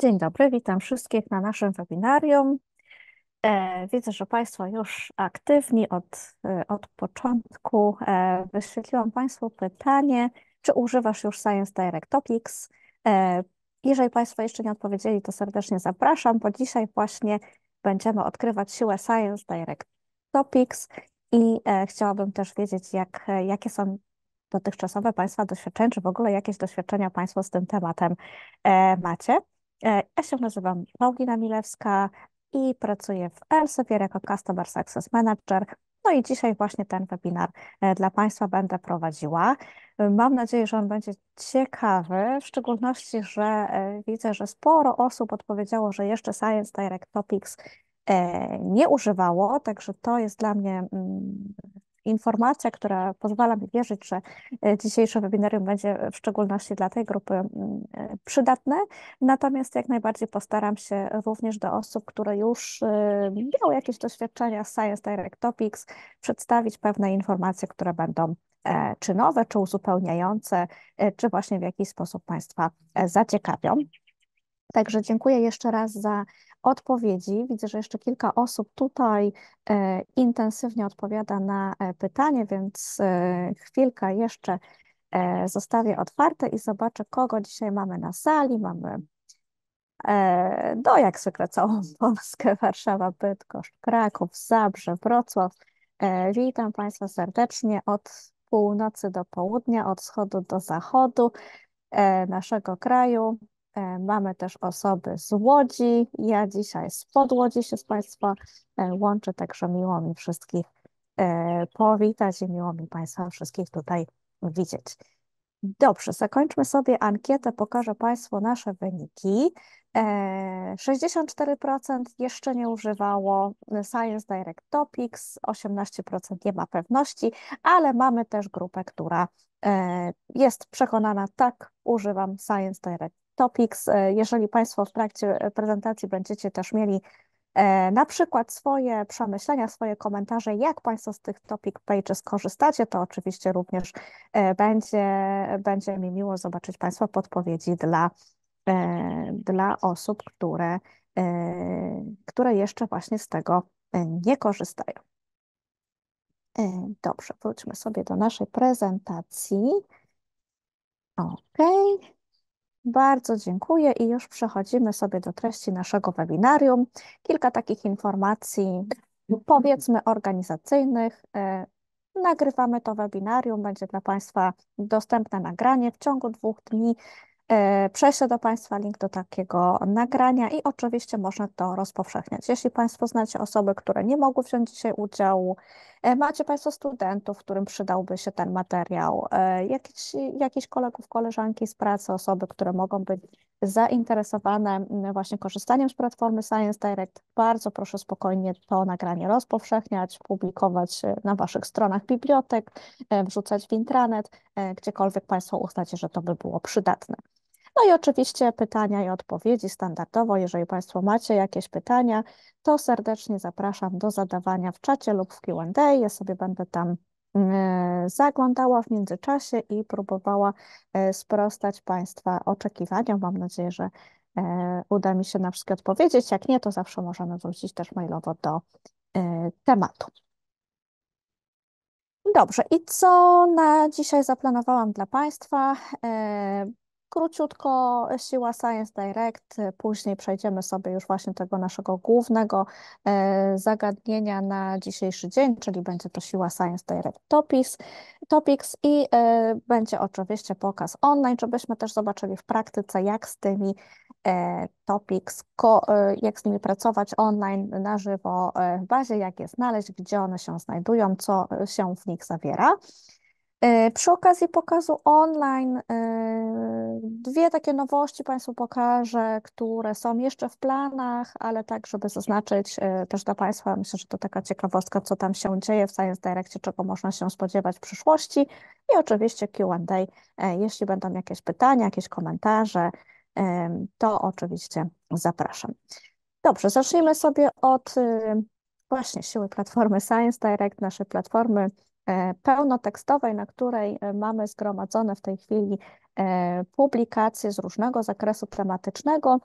Dzień dobry, witam wszystkich na naszym webinarium. E, widzę, że Państwo już aktywni od, e, od początku. E, wyświetliłam Państwu pytanie, czy używasz już Science Direct Topics? Jeżeli Państwo jeszcze nie odpowiedzieli, to serdecznie zapraszam, bo dzisiaj właśnie będziemy odkrywać siłę Science Direct Topics i e, chciałabym też wiedzieć, jak, e, jakie są dotychczasowe Państwa doświadczenia, czy w ogóle jakieś doświadczenia Państwo z tym tematem e, macie. Ja się nazywam Paulina Milewska i pracuję w Elsevier jako Customer Success Manager. No i dzisiaj właśnie ten webinar dla Państwa będę prowadziła. Mam nadzieję, że on będzie ciekawy, w szczególności, że widzę, że sporo osób odpowiedziało, że jeszcze Science Direct Topics E, nie używało, także to jest dla mnie mm, informacja, która pozwala mi wierzyć, że e, dzisiejsze webinarium będzie w szczególności dla tej grupy mm, e, przydatne. Natomiast jak najbardziej postaram się również do osób, które już miały jakieś doświadczenia z Science Direct Topics, przedstawić pewne informacje, które będą czy nowe, czy uzupełniające, czy właśnie w jakiś sposób Państwa zaciekawią. Także dziękuję jeszcze raz za odpowiedzi. Widzę, że jeszcze kilka osób tutaj e, intensywnie odpowiada na e, pytanie, więc e, chwilkę jeszcze zostawię otwarte i zobaczę, kogo dzisiaj mamy na sali. Mamy do no, jak zwykle całą Polskę, Warszawa, Bydgoszcz, Kraków, Zabrze, Wrocław. Witam Państwa serdecznie od północy do południa, od wschodu do zachodu naszego kraju. E, mamy też osoby z Łodzi. Ja dzisiaj z Podłodzi się z Państwa e, łączę, także miło mi wszystkich e, powitać i miło mi Państwa wszystkich tutaj widzieć. Dobrze, zakończmy sobie ankietę, pokażę Państwu nasze wyniki. 64% jeszcze nie używało Science Direct Topics, 18% nie ma pewności, ale mamy też grupę, która jest przekonana, tak, używam Science Direct Topics. E, jeżeli Państwo w trakcie e, prezentacji będziecie też mieli e, na przykład swoje przemyślenia, swoje komentarze, jak Państwo z tych topic pages korzystacie, to oczywiście również będzie, będzie mi miło zobaczyć Państwa podpowiedzi dla, dla osób, które, które jeszcze właśnie z tego nie korzystają. Dobrze, wróćmy sobie do naszej prezentacji. Okej. Okay. Bardzo dziękuję i już przechodzimy sobie do treści naszego webinarium. Kilka takich informacji, powiedzmy, organizacyjnych. E, nagrywamy to webinarium, będzie dla Państwa dostępne nagranie w ciągu dwóch dni. E, prześlę do Państwa link do takiego nagrania i oczywiście można to rozpowszechniać. Jeśli Państwo znacie osoby, które nie mogły wziąć dzisiaj udziału, e, macie Państwo studentów, którym przydałby się ten materiał, e, jakichś jakich kolegów, koleżanki z pracy, osoby, które mogą być zainteresowane właśnie korzystaniem z platformy Science Direct, bardzo proszę spokojnie to nagranie rozpowszechniać, publikować na Waszych stronach bibliotek, wrzucać w intranet, gdziekolwiek Państwo uznacie, że to by było przydatne. No i oczywiście pytania i odpowiedzi standardowo. Jeżeli Państwo macie jakieś pytania, to serdecznie zapraszam do zadawania w czacie lub w QA. Ja sobie będę tam mm, zaglądała w międzyczasie i próbowała e, sprostać Państwa oczekiwaniom. Mam nadzieję, że e, uda mi się na wszystkie odpowiedzieć. Jak nie, to zawsze możemy wrócić też mailowo do e, tematu. Dobrze, i co na dzisiaj zaplanowałam dla Państwa? króciutko siła Science Direct, później przejdziemy sobie już właśnie tego naszego głównego e, zagadnienia na dzisiejszy dzień, czyli będzie to siła Science Direct Topics, topics i e, będzie oczywiście pokaz online, żebyśmy też zobaczyli w praktyce, jak z tymi e, topics, jak z nimi pracować online na żywo w bazie, jak je znaleźć, gdzie one się znajdują, co się w nich zawiera. E, przy okazji pokazu online e, dwie takie nowości Państwu pokażę, które są jeszcze w planach, ale tak, żeby zaznaczyć e, też dla Państwa, myślę, że to taka ciekawostka, co tam się dzieje w Science Directie, czego można się spodziewać w przyszłości i oczywiście Q&A, jeśli będą jakieś pytania, jakieś komentarze, to oczywiście zapraszam. Dobrze, zacznijmy sobie od właśnie siły Platformy Science Direct, naszej platformy E, pełnotekstowej, na której e, mamy zgromadzone w tej chwili e, publikacje z różnego zakresu tematycznego.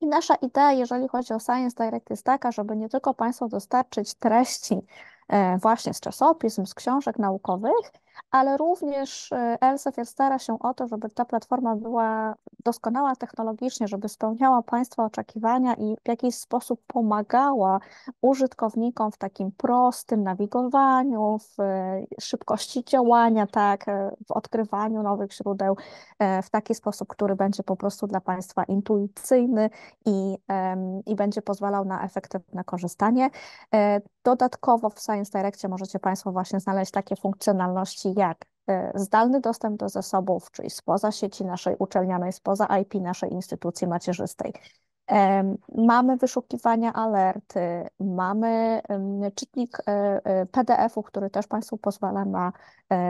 I nasza idea, jeżeli chodzi o Science Direct, jest taka, żeby nie tylko Państwu dostarczyć treści właśnie z czasopism, z książek naukowych, ale również y, Elsevier stara się o to, żeby ta platforma była doskonała technologicznie, żeby spełniała Państwa oczekiwania i w jakiś sposób pomagała użytkownikom w takim prostym nawigowaniu, w y, szybkości działania, tak, y, w odkrywaniu nowych źródeł w taki sposób, który będzie po prostu dla Państwa intuicyjny i, i będzie pozwalał na efektywne korzystanie. Dodatkowo w Science Directie możecie Państwo właśnie znaleźć takie funkcjonalności, jak e, zdalny dostęp do zasobów, czyli spoza sieci naszej uczelnianej, spoza IP naszej instytucji macierzystej. E, mamy wyszukiwania alerty, mamy czytnik e, PDF-u, który też Państwu pozwala na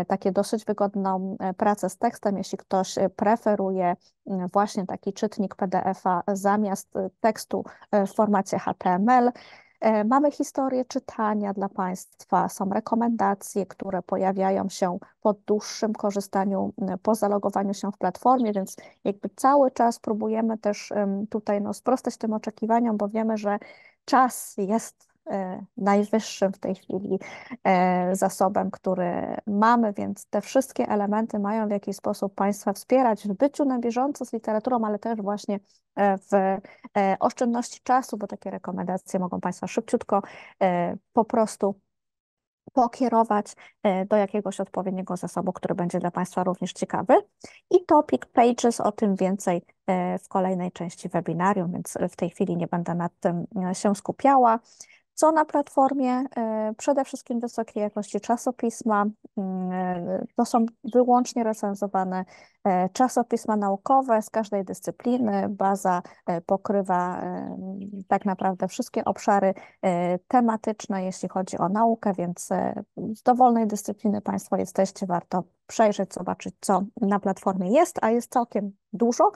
takie dosyć wygodną pracę z tekstem. Jeśli ktoś preferuje właśnie taki czytnik PDF-a zamiast tekstu w formacie HTML, E, mamy historię czytania dla Państwa, są rekomendacje, które pojawiają się po dłuższym korzystaniu, po zalogowaniu się w platformie, więc jakby cały czas próbujemy też tutaj no, sprostać tym oczekiwaniom, bo wiemy, że czas jest E, najwyższym w tej chwili e, zasobem, który mamy, więc te wszystkie elementy mają w jakiś sposób Państwa wspierać w byciu na bieżąco z literaturą, ale też właśnie e, w oszczędności czasu, bo takie rekomendacje mogą Państwa szybciutko po prostu pokierować do jakiegoś odpowiedniego zasobu, który będzie dla Państwa również ciekawy. I topic pages, o tym więcej w kolejnej części webinarium, więc w tej chwili nie będę nad tym się skupiała co na platformie? Y, przede wszystkim wysokiej jakości czasopisma. Y, to są wyłącznie recenzowane y, czasopisma naukowe z każdej dyscypliny. Baza pokrywa tak naprawdę wszystkie obszary tematyczne, jeśli chodzi o naukę, więc z dowolnej dyscypliny Państwo jesteście, warto przejrzeć, zobaczyć, co na platformie jest, a jest całkiem dużo,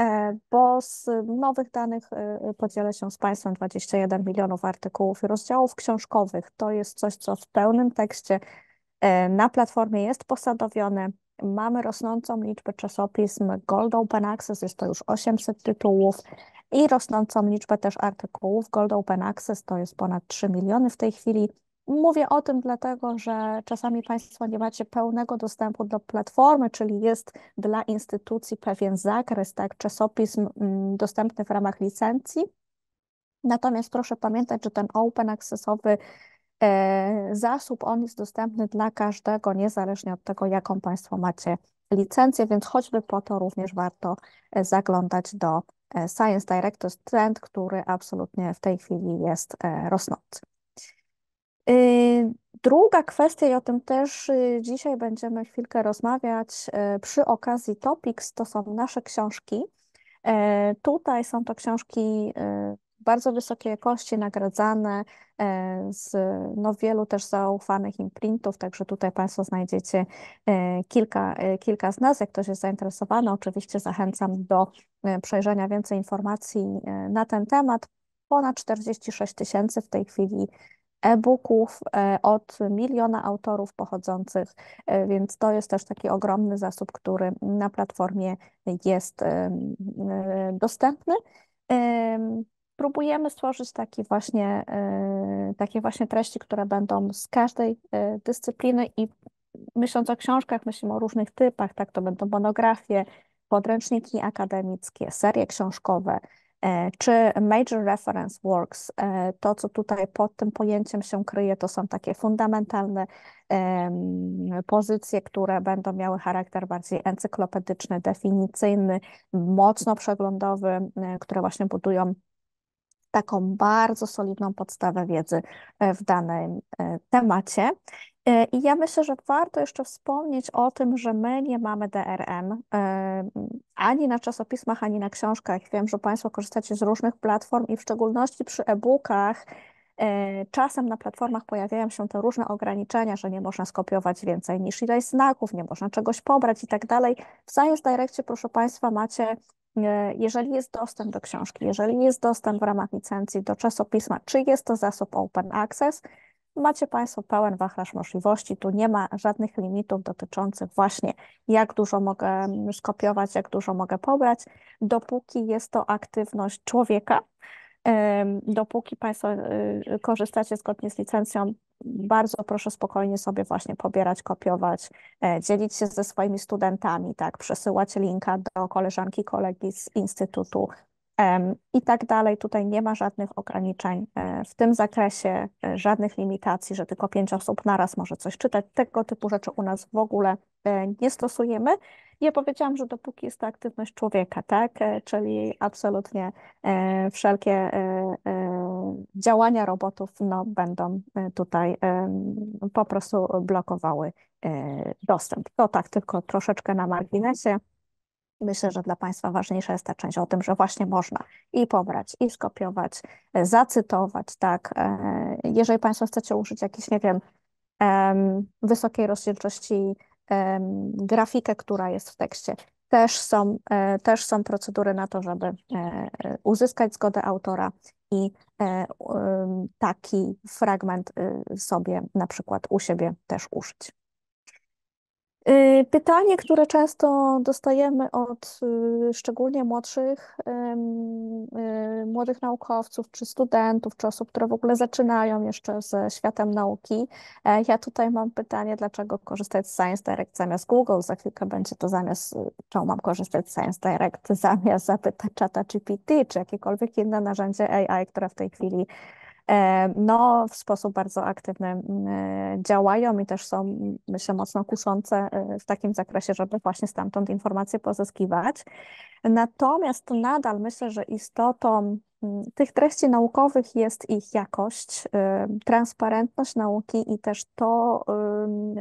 e, bo z nowych danych e, podzielę się z Państwem 21 milionów artykułów i rozdziałów książkowych. To jest coś, co w pełnym tekście e, na platformie jest posadowione. Mamy rosnącą liczbę czasopism Gold Open Access, jest to już 800 tytułów i rosnącą liczbę też artykułów Gold Open Access, to jest ponad 3 miliony w tej chwili. Mówię o tym dlatego, że czasami Państwo nie macie pełnego dostępu do platformy, czyli jest dla instytucji pewien zakres, tak, czasopism mm, dostępny w ramach licencji. Natomiast proszę pamiętać, że ten open accessowy e, zasób, on jest dostępny dla każdego, niezależnie od tego, jaką Państwo macie licencję, więc choćby po to również warto e, zaglądać do e, Science Direct, to jest trend, który absolutnie w tej chwili jest rosnący. Y, druga kwestia, i o tym też y, dzisiaj będziemy chwilkę rozmawiać y, przy okazji Topics, to są nasze książki. Tutaj są to książki bardzo wysokiej jakości, nagradzane z no, wielu też zaufanych imprintów, także tutaj Państwo znajdziecie kilka, kilka z nas. Jak ktoś jest zainteresowany, oczywiście zachęcam do przejrzenia więcej informacji na ten temat. Ponad 46 tysięcy w tej chwili e-booków e, od miliona autorów pochodzących, e, więc to jest też taki ogromny zasób, który na platformie jest e, dostępny próbujemy stworzyć taki właśnie, takie właśnie treści, które będą z każdej dyscypliny i myśląc o książkach, myślimy o różnych typach, tak to będą monografie, podręczniki akademickie, serie książkowe, E, czy major reference works, e, to co tutaj pod tym pojęciem się kryje, to są takie fundamentalne pozycje, które będą miały charakter bardziej encyklopedyczny, definicyjny, mocno przeglądowy, e, które właśnie budują taką bardzo solidną podstawę wiedzy w danym temacie. E, I ja myślę, że warto jeszcze wspomnieć o tym, że my nie mamy DRM e, ani na czasopismach, ani na książkach. Wiem, że Państwo korzystacie z różnych platform i w szczególności przy e-bookach. E, czasem na platformach pojawiają się te różne ograniczenia, że nie można skopiować więcej niż ileś znaków, nie można czegoś pobrać i tak dalej. W Science Directie, proszę Państwa, macie, jeżeli jest dostęp do książki, jeżeli jest dostęp w ramach licencji do czasopisma, czy jest to zasób open access, macie Państwo pełen wachlarz możliwości. Tu nie ma żadnych limitów dotyczących właśnie, jak dużo mogę mm, skopiować, jak dużo mogę pobrać, dopóki jest to aktywność człowieka. Dopóki Państwo y, korzystacie zgodnie z licencją, bardzo proszę spokojnie sobie właśnie pobierać, kopiować, e, dzielić się ze swoimi studentami, tak, przesyłać linka do koleżanki, kolegi z instytutu, i tak dalej. Tutaj nie ma żadnych ograniczeń e, w tym zakresie, e, żadnych limitacji, że tylko pięć osób naraz może coś czytać. Tego typu rzeczy u nas w ogóle e, nie stosujemy. Ja powiedziałam, że dopóki jest to aktywność człowieka, tak, czyli absolutnie wszelkie działania robotów no, będą tutaj po prostu blokowały dostęp. To tak tylko troszeczkę na marginesie myślę, że dla Państwa ważniejsza jest ta część o tym, że właśnie można i pobrać, i skopiować, e, zacytować, tak. E, jeżeli Państwo chcecie użyć jakiejś, nie wiem, wysokiej rozdzielczości grafikę, która jest w tekście, też są, e, też są procedury na to, żeby uzyskać zgodę autora i taki fragment y, sobie na przykład u siebie też użyć. Y, pytanie, które często dostajemy od y, szczególnie młodszych, y, młodych naukowców, czy studentów, czy osób, które w ogóle zaczynają jeszcze ze światem nauki. E, ja tutaj mam pytanie, dlaczego korzystać z Science Direct zamiast Google? Za chwilkę będzie to zamiast, czemu mam korzystać z Science Direct zamiast zapytać czata GPT, czy jakiekolwiek inne narzędzie AI, które w tej chwili E, no, w sposób bardzo aktywny e, działają i też są, myślę, mocno kuszące e, w takim zakresie, żeby właśnie stamtąd informacje pozyskiwać. Natomiast nadal myślę, że istotą tych treści naukowych jest ich jakość, y, transparentność nauki i też to,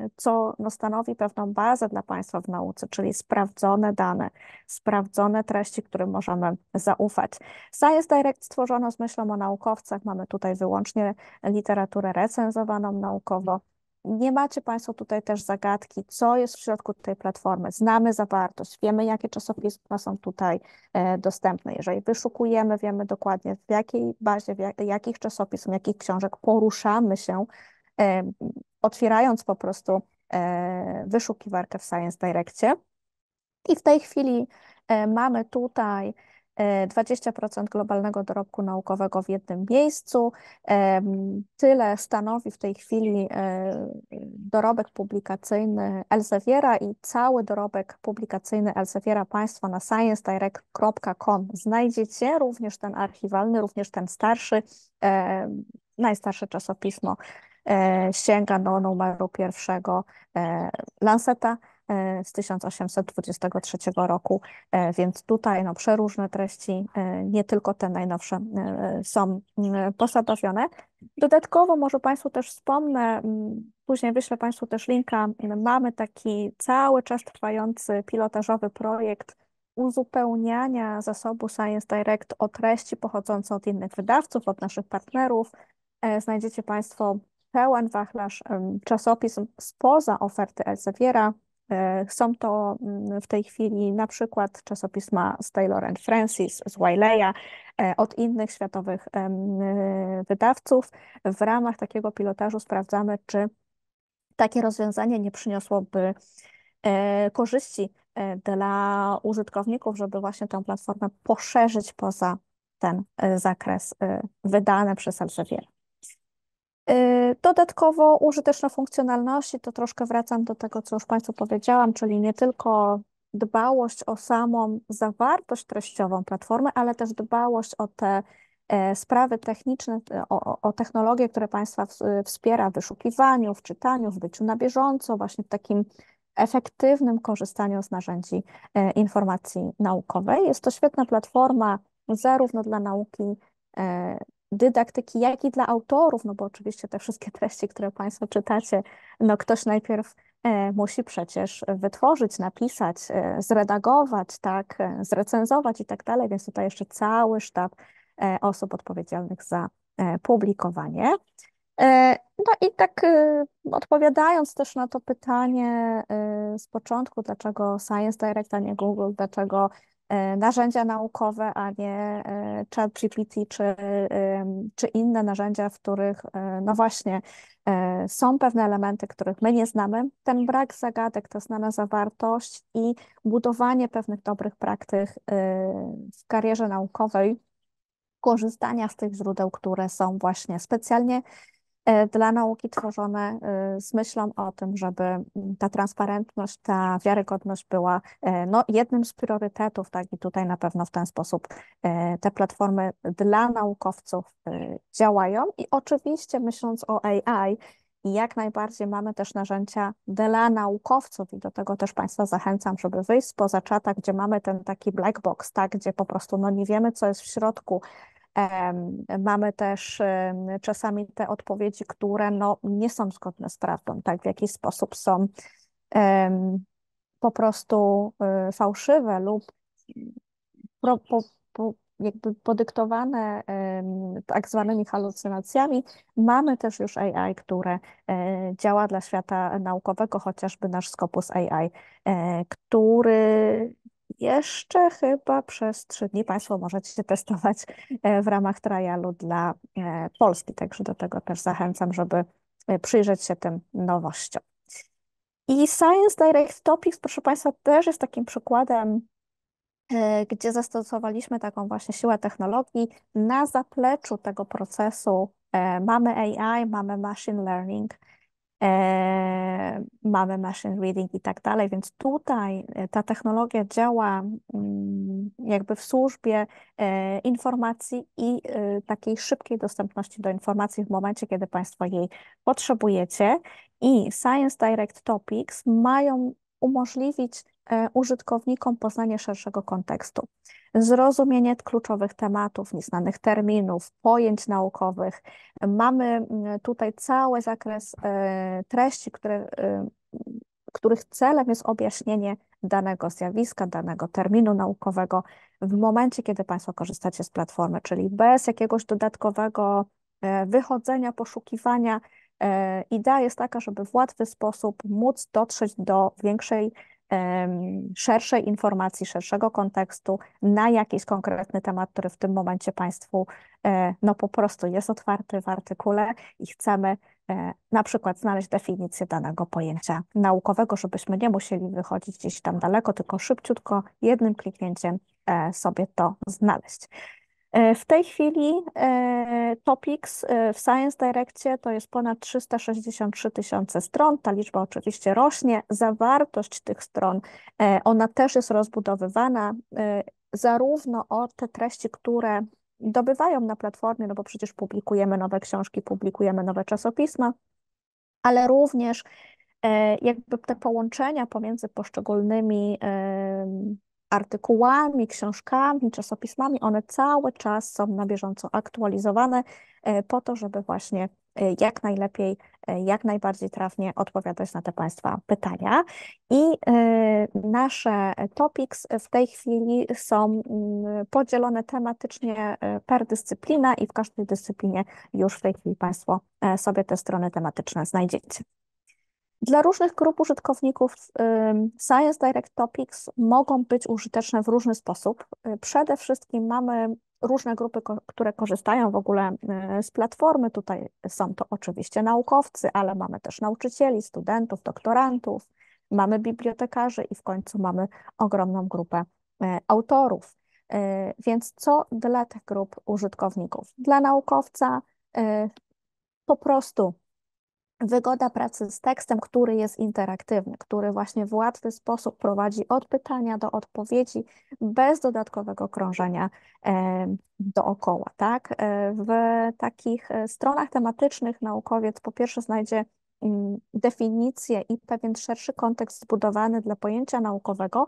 y, co no, stanowi pewną bazę dla Państwa w nauce, czyli sprawdzone dane, sprawdzone treści, którym możemy zaufać. Science Direct stworzono z myślą o naukowcach, mamy tutaj wyłącznie literaturę recenzowaną naukowo nie macie Państwo tutaj też zagadki, co jest w środku tej platformy. Znamy zawartość, wiemy, jakie czasopisma są tutaj e, dostępne. Jeżeli wyszukujemy, wiemy dokładnie, w jakiej bazie, w jakich czasopism, jakich książek poruszamy się, e, otwierając po prostu e, wyszukiwarkę w Science Directie. I w tej chwili mamy tutaj 20% e, globalnego dorobku naukowego w jednym miejscu. E, tyle stanowi w tej chwili e, dorobek publikacyjny Elseviera i cały dorobek publikacyjny Elseviera Państwo na sciencedirect.com znajdziecie również ten archiwalny, również ten starszy, najstarsze czasopismo sięga do numeru pierwszego Lanceta z 1823 roku, e, więc tutaj no, przeróżne treści, e, nie tylko te najnowsze, e, są mm, posadowione. Dodatkowo może Państwu też wspomnę, mm, później wyślę Państwu też linka, mamy taki cały czas trwający pilotażowy projekt uzupełniania zasobu Science Direct o treści pochodzące od innych wydawców, od naszych partnerów. Znajdziecie Państwo pełen wachlarz czasopism spoza oferty Elseviera, E, są to mm, w tej chwili na przykład czasopisma z Taylor and Francis, z Wiley'a, e, od innych światowych e, wydawców. W ramach takiego pilotażu sprawdzamy, czy takie rozwiązanie nie przyniosłoby korzyści dla użytkowników, żeby właśnie tę platformę poszerzyć poza ten zakres wydany przez Elsevier. Yy, dodatkowo użyteczne funkcjonalności, to troszkę wracam do tego, co już Państwu powiedziałam, czyli nie tylko dbałość o samą zawartość treściową platformy, ale też dbałość o te e, sprawy techniczne, e, o, o technologie, które Państwa e, wspiera w wyszukiwaniu, w czytaniu, w byciu na bieżąco, właśnie w takim efektywnym korzystaniu z narzędzi informacji naukowej. Jest to świetna platforma zarówno dla nauki dydaktyki, jak i dla autorów, no bo oczywiście te wszystkie treści, które Państwo czytacie, no ktoś najpierw e, musi przecież wytworzyć, napisać, e, zredagować, tak, e, zrecenzować i tak dalej, więc tutaj jeszcze cały sztab osób odpowiedzialnych za publikowanie. No i tak odpowiadając też na to pytanie z początku, dlaczego Science Direct, a nie Google, dlaczego E, narzędzia naukowe, a nie e, ChatGPT czy, e, czy inne narzędzia, w których no właśnie są pewne elementy, których my nie znamy. Ten brak zagadek, ta znana zawartość i budowanie pewnych dobrych praktyk w karierze naukowej, korzystania z tych źródeł, które są właśnie specjalnie E, dla nauki tworzone e, z myślą o tym, żeby mm, ta transparentność, ta wiarygodność była e, no, jednym z priorytetów, tak i tutaj na pewno w ten sposób te platformy dla naukowców działają i oczywiście myśląc o AI, i jak najbardziej mamy też narzędzia dla naukowców i do tego też Państwa zachęcam, żeby wyjść spoza czata, gdzie mamy ten taki black box, tak, gdzie po prostu no, nie wiemy, co jest w środku, Mamy też czasami te odpowiedzi, które no, nie są zgodne z prawdą, tak w jakiś sposób są po prostu e, fałszywe lub pro, po, po, jakby podyktowane tak zwanymi halucynacjami. Mamy też już AI, które e, działa dla świata naukowego, chociażby nasz Scopus AI, e, który jeszcze chyba przez trzy dni Państwo możecie testować e, w ramach trialu dla e, Polski, także do tego też zachęcam, żeby e, przyjrzeć się tym nowościom. I Science Direct Topics, proszę Państwa, też jest takim przykładem, gdzie zastosowaliśmy taką właśnie siłę technologii na zapleczu tego procesu. Mamy AI, mamy machine learning, E, mamy machine reading i tak dalej, więc tutaj e, ta technologia działa mm, jakby w służbie e, informacji i takiej szybkiej dostępności do informacji w momencie, kiedy Państwo jej potrzebujecie. I Science Direct Topics mają umożliwić E, użytkownikom poznanie szerszego kontekstu, zrozumienie kluczowych tematów, nieznanych terminów, pojęć naukowych. Mamy mm, tutaj cały zakres e, treści, które, e, których celem jest objaśnienie danego zjawiska, danego terminu naukowego w momencie, kiedy Państwo korzystacie z platformy, czyli bez jakiegoś dodatkowego wychodzenia, poszukiwania. Idea jest taka, żeby w łatwy sposób móc dotrzeć do większej szerszej informacji, szerszego kontekstu na jakiś konkretny temat, który w tym momencie Państwu e, no po prostu jest otwarty w artykule i chcemy e, na przykład znaleźć definicję danego pojęcia naukowego, żebyśmy nie musieli wychodzić gdzieś tam daleko, tylko szybciutko jednym kliknięciem e, sobie to znaleźć. E, w tej chwili e, Topics e, w Science Directie to jest ponad 363 tysiące stron. Ta liczba oczywiście rośnie. Zawartość tych stron, ona też jest rozbudowywana, zarówno o te treści, które dobywają na platformie, no bo przecież publikujemy nowe książki, publikujemy nowe czasopisma, ale również jakby te połączenia pomiędzy poszczególnymi artykułami, książkami, czasopismami. One cały czas są na bieżąco aktualizowane e, po to, żeby właśnie e, jak najlepiej, e, jak najbardziej trafnie odpowiadać na te Państwa pytania. I nasze topics w tej chwili są podzielone tematycznie per dyscyplina i w każdej dyscyplinie już w tej chwili Państwo sobie te strony tematyczne znajdziecie. Dla różnych grup użytkowników Science Direct Topics mogą być użyteczne w różny sposób. Y, przede wszystkim mamy różne grupy, które korzystają w ogóle y, z platformy. Tutaj są to oczywiście naukowcy, ale mamy też nauczycieli, studentów, doktorantów, mamy bibliotekarzy i w końcu mamy ogromną grupę y, autorów. Więc co dla tych grup użytkowników? Dla naukowca po prostu wygoda pracy z tekstem, który jest interaktywny, który właśnie w łatwy sposób prowadzi od pytania do odpowiedzi bez dodatkowego krążenia dookoła. Tak? E, w takich e, stronach tematycznych naukowiec po pierwsze znajdzie mm, definicję i pewien szerszy kontekst zbudowany dla pojęcia naukowego,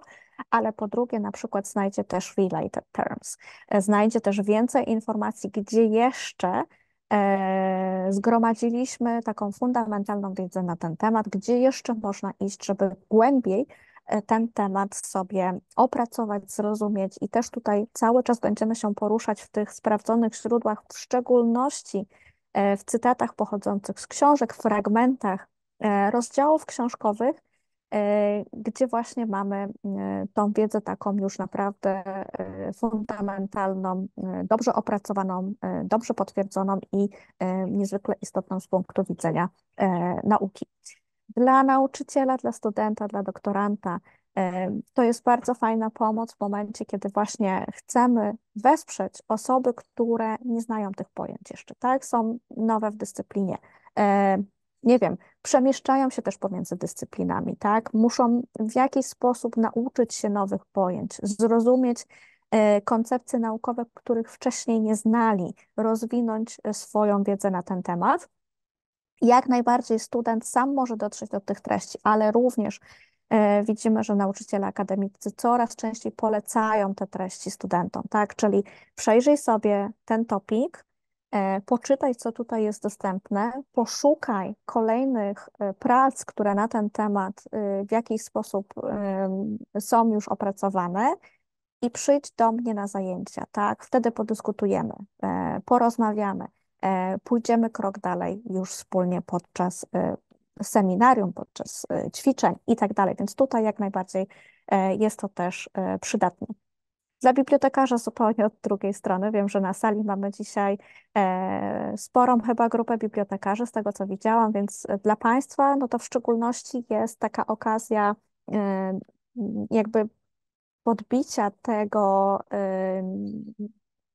ale po drugie na przykład znajdzie też related terms. E, znajdzie też więcej informacji, gdzie jeszcze E, zgromadziliśmy taką fundamentalną wiedzę na ten temat, gdzie jeszcze można iść, żeby głębiej e, ten temat sobie opracować, zrozumieć i też tutaj cały czas będziemy się poruszać w tych sprawdzonych źródłach, w szczególności e, w cytatach pochodzących z książek, fragmentach rozdziałów książkowych, E, gdzie właśnie mamy e, tą wiedzę taką już naprawdę e, fundamentalną, dobrze opracowaną, dobrze potwierdzoną i niezwykle istotną z punktu widzenia nauki. Dla nauczyciela, dla studenta, dla doktoranta to jest bardzo fajna pomoc w momencie, kiedy właśnie chcemy wesprzeć osoby, które nie znają tych pojęć jeszcze, tak? Są nowe w dyscyplinie nie wiem, przemieszczają się też pomiędzy dyscyplinami, tak? Muszą w jakiś sposób nauczyć się nowych pojęć, zrozumieć e, koncepcje naukowe, których wcześniej nie znali, rozwinąć e, swoją wiedzę na ten temat. Jak najbardziej student sam może dotrzeć do tych treści, ale również e, widzimy, że nauczyciele akademicy coraz częściej polecają te treści studentom, tak? Czyli przejrzyj sobie ten topik, E, poczytaj, co tutaj jest dostępne, poszukaj kolejnych e, prac, które na ten temat e, w jakiś sposób są już opracowane i przyjdź do mnie na zajęcia, tak? Wtedy podyskutujemy, porozmawiamy, pójdziemy krok dalej już wspólnie podczas seminarium, podczas ćwiczeń i tak dalej. Więc tutaj jak najbardziej jest to też przydatne dla bibliotekarza zupełnie od drugiej strony. Wiem, że na sali mamy dzisiaj e, sporą chyba grupę bibliotekarzy, z tego co widziałam, więc dla Państwa no to w szczególności jest taka okazja e, jakby podbicia tego, e,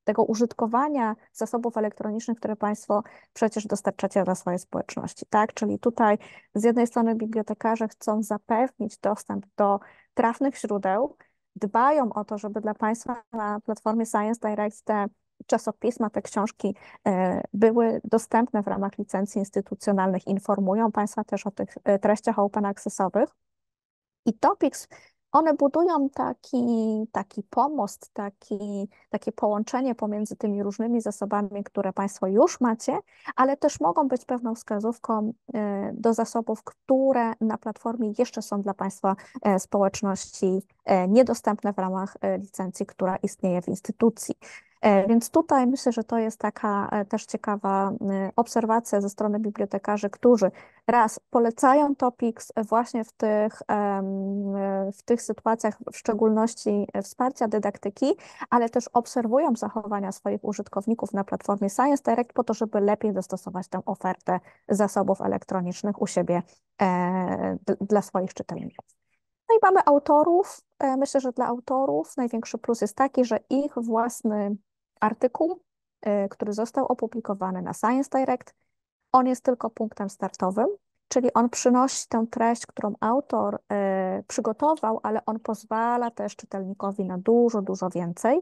tego użytkowania zasobów elektronicznych, które Państwo przecież dostarczacie dla swojej społeczności, tak? Czyli tutaj z jednej strony bibliotekarze chcą zapewnić dostęp do trafnych źródeł, dbają o to, żeby dla Państwa na platformie Science Direct te czasopisma, te książki e, były dostępne w ramach licencji instytucjonalnych, informują Państwa też o tych e, treściach open accessowych. I Topics one budują taki, taki pomost, taki, takie połączenie pomiędzy tymi różnymi zasobami, które Państwo już macie, ale też mogą być pewną wskazówką e, do zasobów, które na platformie jeszcze są dla Państwa e, społeczności e, niedostępne w ramach licencji, która istnieje w instytucji. E, więc tutaj myślę, że to jest taka e, też ciekawa e, obserwacja ze strony bibliotekarzy, którzy raz polecają Topics właśnie w tych, w tych sytuacjach, w szczególności wsparcia dydaktyki, ale też obserwują zachowania swoich użytkowników na platformie Science Direct po to, żeby lepiej dostosować tę ofertę zasobów elektronicznych u siebie dla swoich czytelników. No i mamy autorów. Myślę, że dla autorów największy plus jest taki, że ich własny artykuł, y, który został opublikowany na Science Direct, on jest tylko punktem startowym, czyli on przynosi tę treść, którą autor y, przygotował, ale on pozwala też czytelnikowi na dużo, dużo więcej.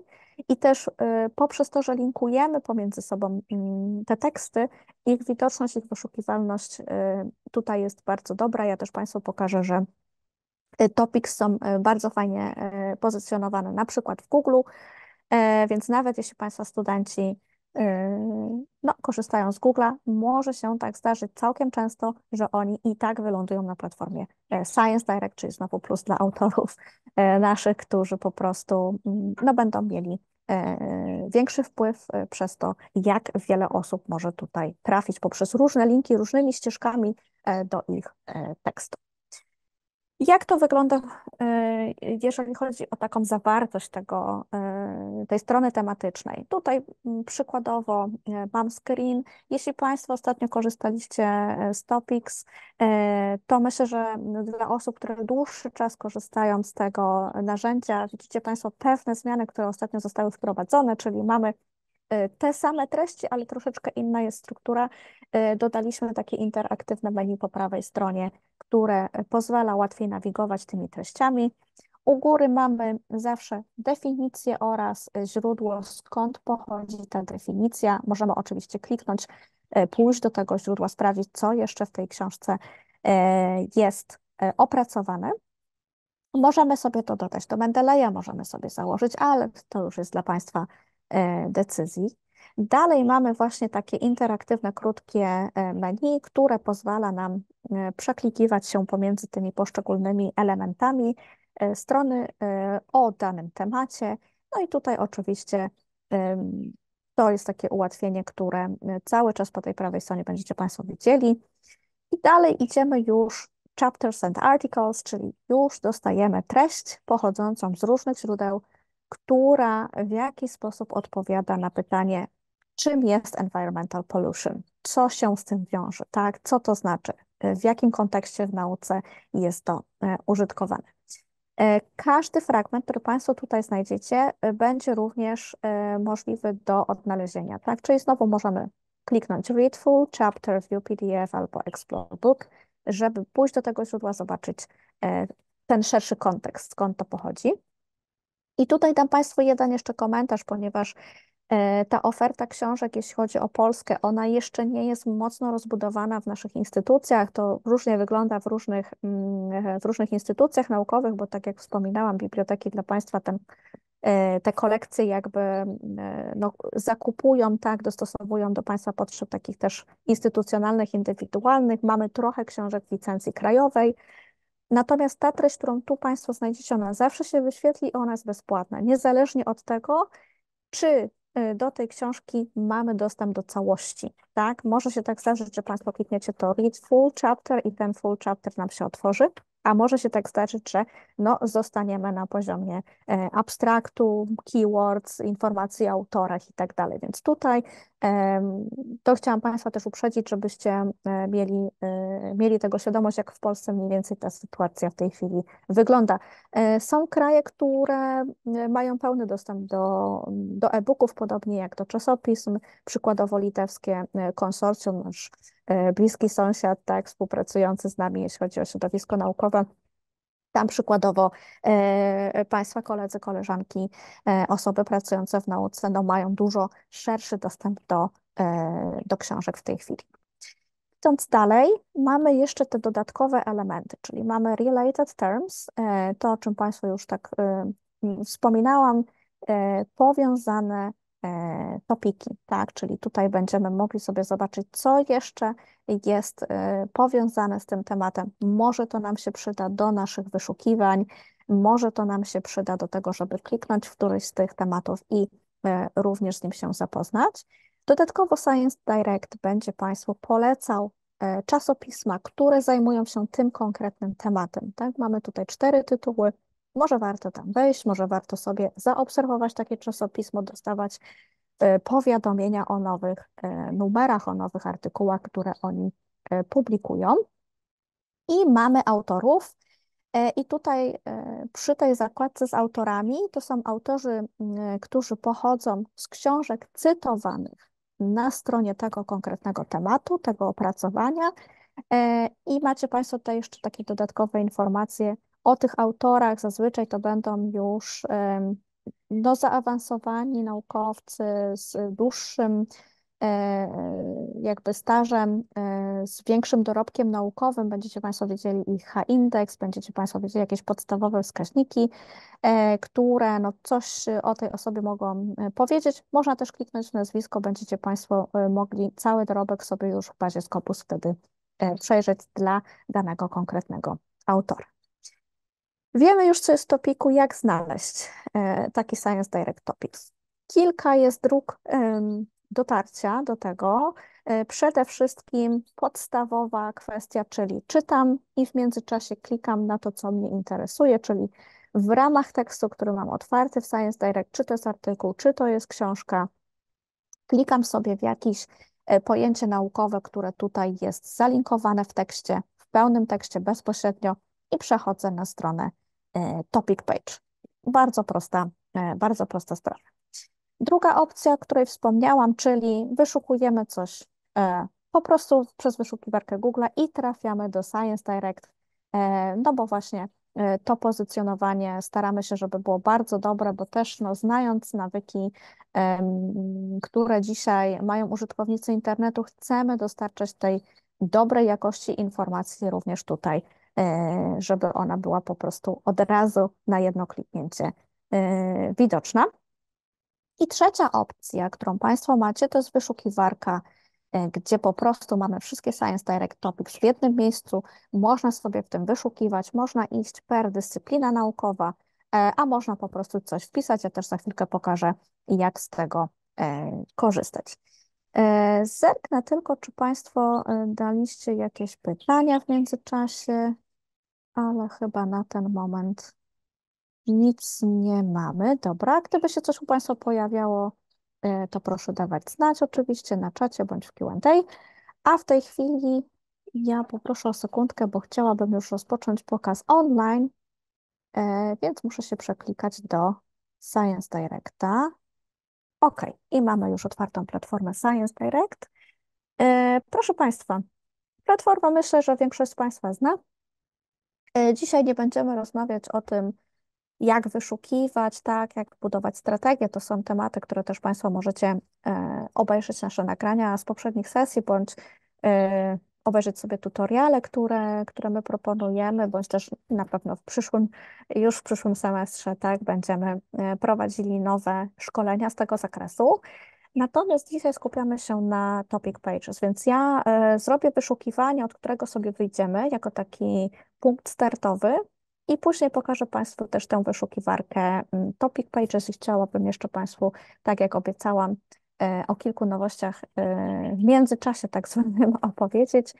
I też y, poprzez to, że linkujemy pomiędzy sobą mm, te teksty, ich widoczność, ich wyszukiwalność tutaj jest bardzo dobra. Ja też Państwu pokażę, że topics są bardzo fajnie pozycjonowane, na przykład w Google. E, więc nawet jeśli Państwo studenci y, no, korzystają z Google, może się tak zdarzyć całkiem często, że oni i tak wylądują na platformie e, Science Direct, czyli znowu plus dla autorów e, naszych, którzy po prostu mm, no, będą mieli większy wpływ przez to, jak wiele osób może tutaj trafić poprzez różne linki, różnymi ścieżkami do ich tekstu. Jak to wygląda, e, jeżeli chodzi o taką zawartość tego, e, tej strony tematycznej? Tutaj mm, przykładowo e, mam screen. Jeśli Państwo ostatnio korzystaliście z Topics, to myślę, że mm, dla osób, które dłuższy czas korzystają z tego narzędzia, widzicie Państwo pewne zmiany, które ostatnio zostały wprowadzone, czyli mamy Y, te same treści, ale troszeczkę inna jest struktura. Y, dodaliśmy takie interaktywne menu po prawej stronie, które y, pozwala łatwiej nawigować tymi treściami. U góry mamy zawsze definicję oraz źródło, skąd pochodzi ta definicja. Możemy oczywiście kliknąć, pójść do tego źródła, sprawdzić, co jeszcze w tej książce jest opracowane. Możemy sobie to dodać do Mendeleja, możemy sobie założyć, ale to już jest dla Państwa E, decyzji. Dalej mamy właśnie takie interaktywne, krótkie e, menu, które pozwala nam e, przeklikiwać się pomiędzy tymi poszczególnymi elementami strony o danym temacie. No i tutaj oczywiście to jest takie ułatwienie, które cały czas po tej prawej stronie będziecie Państwo widzieli. I dalej idziemy już chapters and articles, czyli już dostajemy treść pochodzącą z różnych źródeł która w jakiś sposób odpowiada na pytanie, czym jest environmental pollution, co się z tym wiąże, tak? co to znaczy, w jakim kontekście w nauce jest to e, użytkowane. E, każdy fragment, który Państwo tutaj znajdziecie, e, będzie również możliwy do odnalezienia, tak? czyli znowu możemy kliknąć Read Full, Chapter, View PDF albo Explore Book, żeby pójść do tego źródła, zobaczyć ten szerszy kontekst, skąd to pochodzi. I tutaj dam Państwu jeden jeszcze komentarz, ponieważ e, ta oferta książek, jeśli chodzi o Polskę, ona jeszcze nie jest mocno rozbudowana w naszych instytucjach. To różnie wygląda w różnych, mm, w różnych instytucjach naukowych, bo tak jak wspominałam, biblioteki dla państwa ten, te kolekcje jakby e, no, zakupują, tak, dostosowują do państwa potrzeb takich też instytucjonalnych, indywidualnych. Mamy trochę książek licencji krajowej, Natomiast ta treść, którą tu Państwo znajdziecie, ona zawsze się wyświetli i ona jest bezpłatna, niezależnie od tego, czy y, do tej książki mamy dostęp do całości. Tak? Może się tak zdarzyć, że Państwo klikniecie to read full chapter i ten full chapter nam się otworzy, a może się tak zdarzyć, że no, zostaniemy na poziomie e, abstraktu, keywords, informacji o autorach i tak dalej. Więc tutaj to chciałam Państwa też uprzedzić, żebyście e, mieli, e, mieli tego świadomość, jak w Polsce mniej więcej ta sytuacja w tej chwili wygląda. Są kraje, które mają pełny dostęp do, do e-booków, podobnie jak do czasopism, przykładowo litewskie konsorcjum, E, bliski sąsiad, tak, współpracujący z nami, jeśli chodzi o środowisko naukowe. Tam przykładowo e, Państwa koledzy, koleżanki, e, osoby pracujące w nauce no, mają dużo szerszy dostęp do, e, do książek w tej chwili. Idąc dalej, mamy jeszcze te dodatkowe elementy, czyli mamy related terms, e, to o czym Państwu już tak e, wspominałam, powiązane E, topiki, tak? Czyli tutaj będziemy mogli sobie zobaczyć, co jeszcze jest e, powiązane z tym tematem. Może to nam się przyda do naszych wyszukiwań, może to nam się przyda do tego, żeby kliknąć w któryś z tych tematów i e, również z nim się zapoznać. Dodatkowo Science Direct będzie Państwu polecał czasopisma, które zajmują się tym konkretnym tematem. Tak? Mamy tutaj cztery tytuły, może warto tam wejść, może warto sobie zaobserwować takie czasopismo, dostawać e, powiadomienia o nowych e, numerach, o nowych artykułach, które oni e, publikują. I mamy autorów. I tutaj przy tej zakładce z autorami to są autorzy, którzy pochodzą z książek cytowanych na stronie tego konkretnego tematu, tego opracowania. I macie Państwo tutaj jeszcze takie dodatkowe informacje o tych autorach zazwyczaj to będą już no, zaawansowani naukowcy z dłuższym e, jakby stażem, e, z większym dorobkiem naukowym. Będziecie Państwo wiedzieli ich H-indeks, będziecie Państwo wiedzieli jakieś podstawowe wskaźniki, e, które no, coś o tej osobie mogą powiedzieć. Można też kliknąć w nazwisko, będziecie Państwo mogli cały dorobek sobie już w bazie Scopus wtedy przejrzeć dla danego konkretnego autora. Wiemy już, co jest w topiku, jak znaleźć e, taki Science Direct Topics. Kilka jest dróg dotarcia do tego. E, przede wszystkim podstawowa kwestia, czyli czytam i w międzyczasie klikam na to, co mnie interesuje, czyli w ramach tekstu, który mam otwarty w Science Direct, czy to jest artykuł, czy to jest książka, klikam sobie w jakieś e, pojęcie naukowe, które tutaj jest zalinkowane w tekście, w pełnym tekście bezpośrednio i przechodzę na stronę e, topic page. Bardzo prosta, e, bardzo prosta sprawa. Druga opcja, o której wspomniałam, czyli wyszukujemy coś e, po prostu przez wyszukiwarkę Google i trafiamy do Science Direct, no bo właśnie to pozycjonowanie staramy się, żeby było bardzo dobre, bo też no, znając nawyki, które dzisiaj mają użytkownicy internetu, chcemy dostarczać tej dobrej jakości informacji również tutaj E, żeby ona była po prostu od razu na jedno kliknięcie e, widoczna. I trzecia opcja, którą Państwo macie, to jest wyszukiwarka, e, gdzie po prostu mamy wszystkie Science Direct Topics w jednym miejscu. Można sobie w tym wyszukiwać, można iść per dyscyplina naukowa, a można po prostu coś wpisać. Ja też za chwilkę pokażę, jak z tego korzystać. Zerknę tylko, czy Państwo daliście jakieś pytania w międzyczasie ale chyba na ten moment nic nie mamy. Dobra, gdyby się coś u Państwa pojawiało, y, to proszę dawać znać oczywiście na czacie bądź w Q&A. A w tej chwili ja poproszę o sekundkę, bo chciałabym już rozpocząć pokaz online, y, więc muszę się przeklikać do Science Directa. OK, i mamy już otwartą platformę Science Direct. Y, proszę Państwa, platforma myślę, że większość z Państwa zna. E, dzisiaj nie będziemy rozmawiać o tym, jak wyszukiwać, tak, jak budować strategię. To są tematy, które też Państwo możecie e, obejrzeć nasze nagrania z poprzednich sesji, bądź e, obejrzeć sobie tutoriale, które, które my proponujemy, bądź też na pewno w przyszłym, już w przyszłym semestrze, tak, będziemy prowadzili nowe szkolenia z tego zakresu. Natomiast dzisiaj skupiamy się na topic pages, więc ja e, zrobię wyszukiwanie, od którego sobie wyjdziemy, jako taki punkt startowy, i później pokażę Państwu też tę wyszukiwarkę mm, topic pages i chciałabym jeszcze Państwu, tak jak obiecałam, e, o kilku nowościach e, w międzyczasie tak zwanym opowiedzieć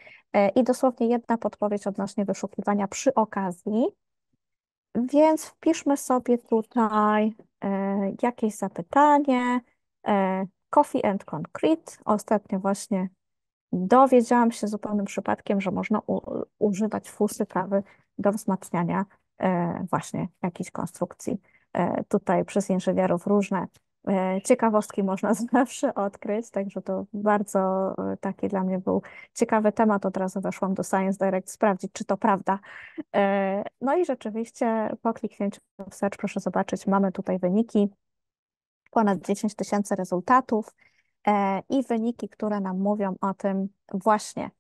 i dosłownie jedna podpowiedź odnośnie wyszukiwania przy okazji. Więc wpiszmy sobie tutaj jakieś zapytanie, Coffee and Concrete. Ostatnio właśnie dowiedziałam się zupełnym przypadkiem, że można u, używać fusy kawy do wzmacniania e, właśnie jakiejś konstrukcji. E, tutaj przez inżynierów różne e, ciekawostki można zawsze odkryć, także to bardzo e, taki dla mnie był ciekawy temat. Od razu weszłam do Science Direct sprawdzić, czy to prawda. E, no i rzeczywiście po kliknięciu w search proszę zobaczyć, mamy tutaj wyniki ponad 10 tysięcy rezultatów e, i wyniki, które nam mówią o tym właśnie,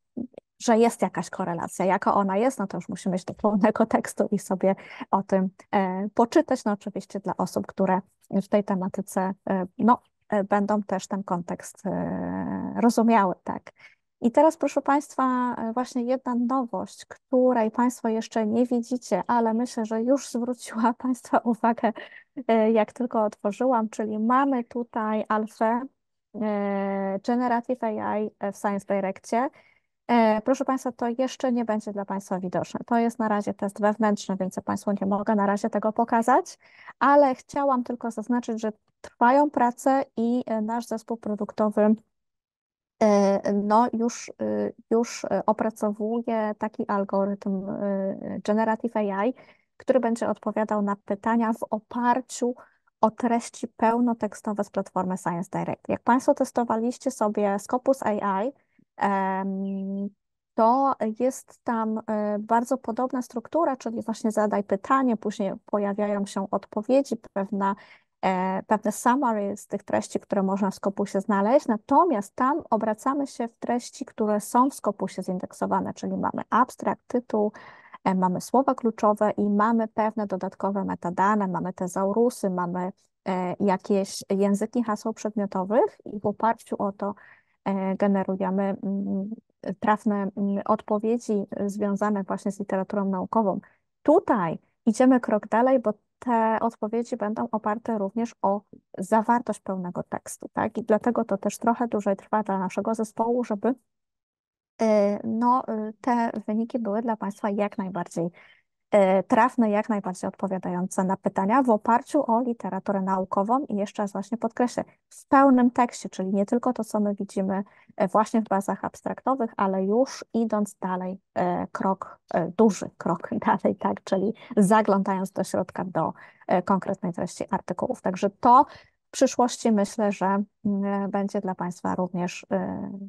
że jest jakaś korelacja. Jaka ona jest, no to już musimy iść do pełnego tekstu i sobie o tym e, poczytać. No oczywiście dla osób, które w tej tematyce e, no, będą też ten kontekst rozumiały, tak. I teraz, proszę Państwa, e, właśnie jedna nowość, której Państwo jeszcze nie widzicie, ale myślę, że już zwróciła Państwa uwagę, e, jak tylko otworzyłam, czyli mamy tutaj alfę e, Generative AI w Science Directie. Proszę Państwa, to jeszcze nie będzie dla Państwa widoczne. To jest na razie test wewnętrzny, więc ja Państwu nie mogę na razie tego pokazać, ale chciałam tylko zaznaczyć, że trwają prace i nasz zespół produktowy E, no już, e, już e, opracowuje taki algorytm Generative AI, który będzie odpowiadał na pytania w oparciu o treści pełnotekstowe z platformy Science Direct. Jak Państwo testowaliście sobie Scopus AI, to jest tam bardzo podobna struktura, czyli właśnie zadaj pytanie, później pojawiają się odpowiedzi, pewna E, pewne summary z tych treści, które można w się znaleźć, natomiast tam obracamy się w treści, które są w się zindeksowane, czyli mamy abstrakt, tytuł, e, mamy słowa kluczowe i mamy pewne dodatkowe metadane, mamy tezaurusy, mamy e, jakieś języki haseł przedmiotowych i w oparciu o to generujemy mm, trafne mm, odpowiedzi związane właśnie z literaturą naukową. Tutaj idziemy krok dalej, bo te odpowiedzi będą oparte również o zawartość pełnego tekstu, tak? I dlatego to też trochę dłużej trwa dla naszego zespołu, żeby y, no, y, te wyniki były dla Państwa jak najbardziej E, trafne, jak najbardziej odpowiadające na pytania w oparciu o literaturę naukową i jeszcze raz właśnie podkreślę, w pełnym tekście, czyli nie tylko to, co my widzimy e, właśnie w bazach abstraktowych, ale już idąc dalej, e, krok, duży krok dalej, tak, czyli zaglądając do środka do konkretnej treści artykułów. Także to w przyszłości myślę, że mm, będzie dla Państwa również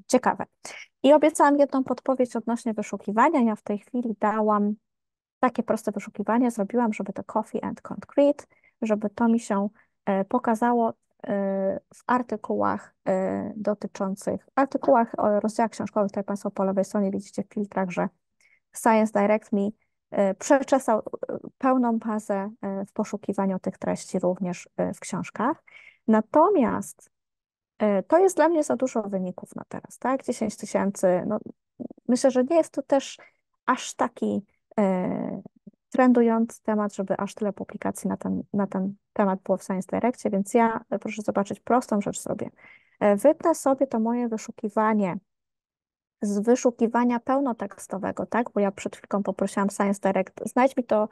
ciekawe. I obiecałam jedną podpowiedź odnośnie wyszukiwania. Ja w tej chwili dałam takie proste wyszukiwanie zrobiłam, żeby to Coffee and Concrete, żeby to mi się e, pokazało e, w artykułach e, dotyczących, artykułach o rozdziałach książkowych, tutaj Państwo po lewej stronie widzicie w filtrach, że Science Direct mi przeczesał pełną bazę w poszukiwaniu tych treści również w książkach. Natomiast to jest dla mnie za dużo wyników na teraz, tak? 10 tysięcy, no, myślę, że nie jest to też aż taki E, trendujący temat, żeby aż tyle publikacji na ten, na ten temat było w Science Directie, więc ja proszę zobaczyć prostą rzecz sobie. E, wypnę sobie to moje wyszukiwanie z wyszukiwania pełnotekstowego, tak? Bo ja przed chwilką poprosiłam Science Direct, znajdź mi to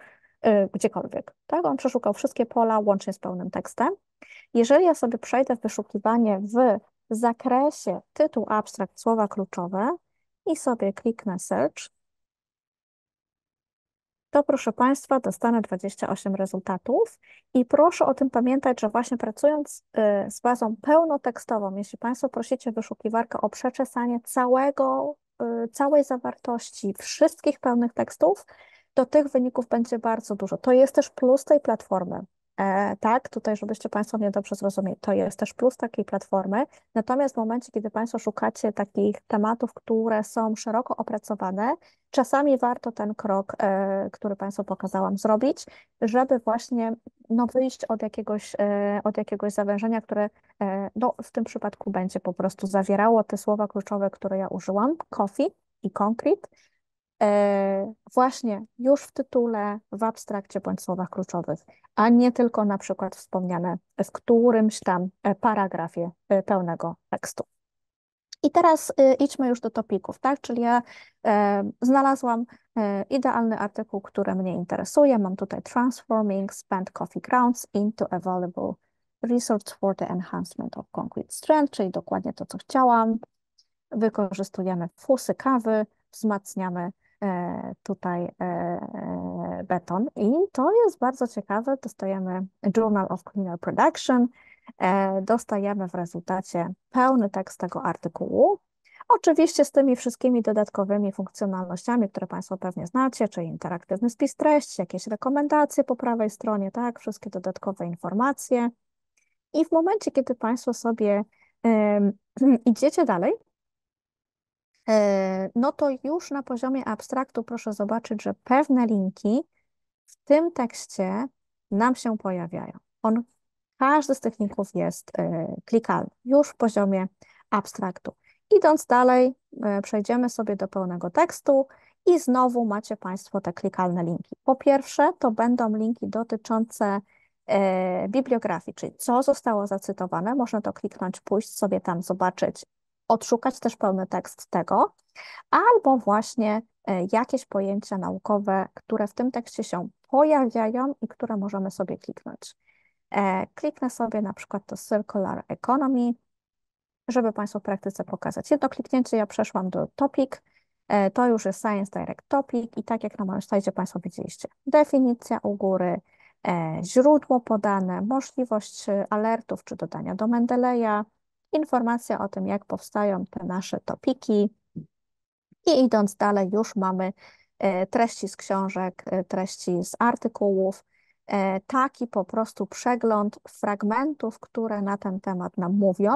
y, gdziekolwiek, tak? On przeszukał wszystkie pola łącznie z pełnym tekstem. Jeżeli ja sobie przejdę w wyszukiwanie w zakresie tytuł, abstrakt, słowa kluczowe i sobie kliknę search, to proszę Państwa dostanę 28 rezultatów i proszę o tym pamiętać, że właśnie pracując y, z bazą pełnotekstową, jeśli Państwo prosicie wyszukiwarkę o przeczesanie całego, y, całej zawartości wszystkich pełnych tekstów, to tych wyników będzie bardzo dużo. To jest też plus tej platformy, E, tak, tutaj, żebyście Państwo mnie dobrze zrozumieli, to jest też plus takiej platformy. Natomiast w momencie, kiedy Państwo szukacie takich tematów, które są szeroko opracowane, czasami warto ten krok, e, który Państwu pokazałam, zrobić, żeby właśnie no, wyjść od jakiegoś, e, od jakiegoś zawężenia, które no, w tym przypadku będzie po prostu zawierało te słowa kluczowe, które ja użyłam, coffee i concrete E, właśnie już w tytule, w abstrakcie bądź słowach kluczowych, a nie tylko na przykład wspomniane w którymś tam e, paragrafie e, pełnego tekstu. I teraz e, idźmy już do topików, tak? Czyli ja e, znalazłam e, idealny artykuł, który mnie interesuje. Mam tutaj Transforming Spent Coffee Grounds into a Valuable Resource for the Enhancement of Concrete Strength, czyli dokładnie to, co chciałam. Wykorzystujemy fusy kawy, wzmacniamy E, tutaj e, e, beton. I to jest bardzo ciekawe. Dostajemy Journal of Communal Production. Dostajemy w rezultacie pełny tekst tego artykułu. Oczywiście z tymi wszystkimi dodatkowymi funkcjonalnościami, które Państwo pewnie znacie, czyli interaktywny spis treści, jakieś rekomendacje po prawej stronie, tak, wszystkie dodatkowe informacje. I w momencie, kiedy Państwo sobie idziecie dalej, E, no to już na poziomie abstraktu proszę zobaczyć, że pewne linki w tym tekście nam się pojawiają. On, każdy z tych linków jest e, klikalny już w poziomie abstraktu. Idąc dalej, e, przejdziemy sobie do pełnego tekstu i znowu macie Państwo te klikalne linki. Po pierwsze, to będą linki dotyczące bibliografii, czyli co zostało zacytowane. Można to kliknąć, pójść sobie tam, zobaczyć, odszukać też pełny tekst tego, albo właśnie e, jakieś pojęcia naukowe, które w tym tekście się pojawiają i które możemy sobie kliknąć. E, kliknę sobie na przykład to Circular Economy, żeby Państwu w praktyce pokazać. Jedno kliknięcie, ja przeszłam do Topic, e, to już jest Science Direct Topic i tak jak na moim slajdzie Państwo widzieliście, definicja u góry, źródło podane, możliwość alertów czy dodania do Mendeleja, informacja o tym, jak powstają te nasze topiki. I idąc dalej, już mamy e, treści z książek, e, treści z artykułów, e, taki po prostu przegląd fragmentów, które na ten temat nam mówią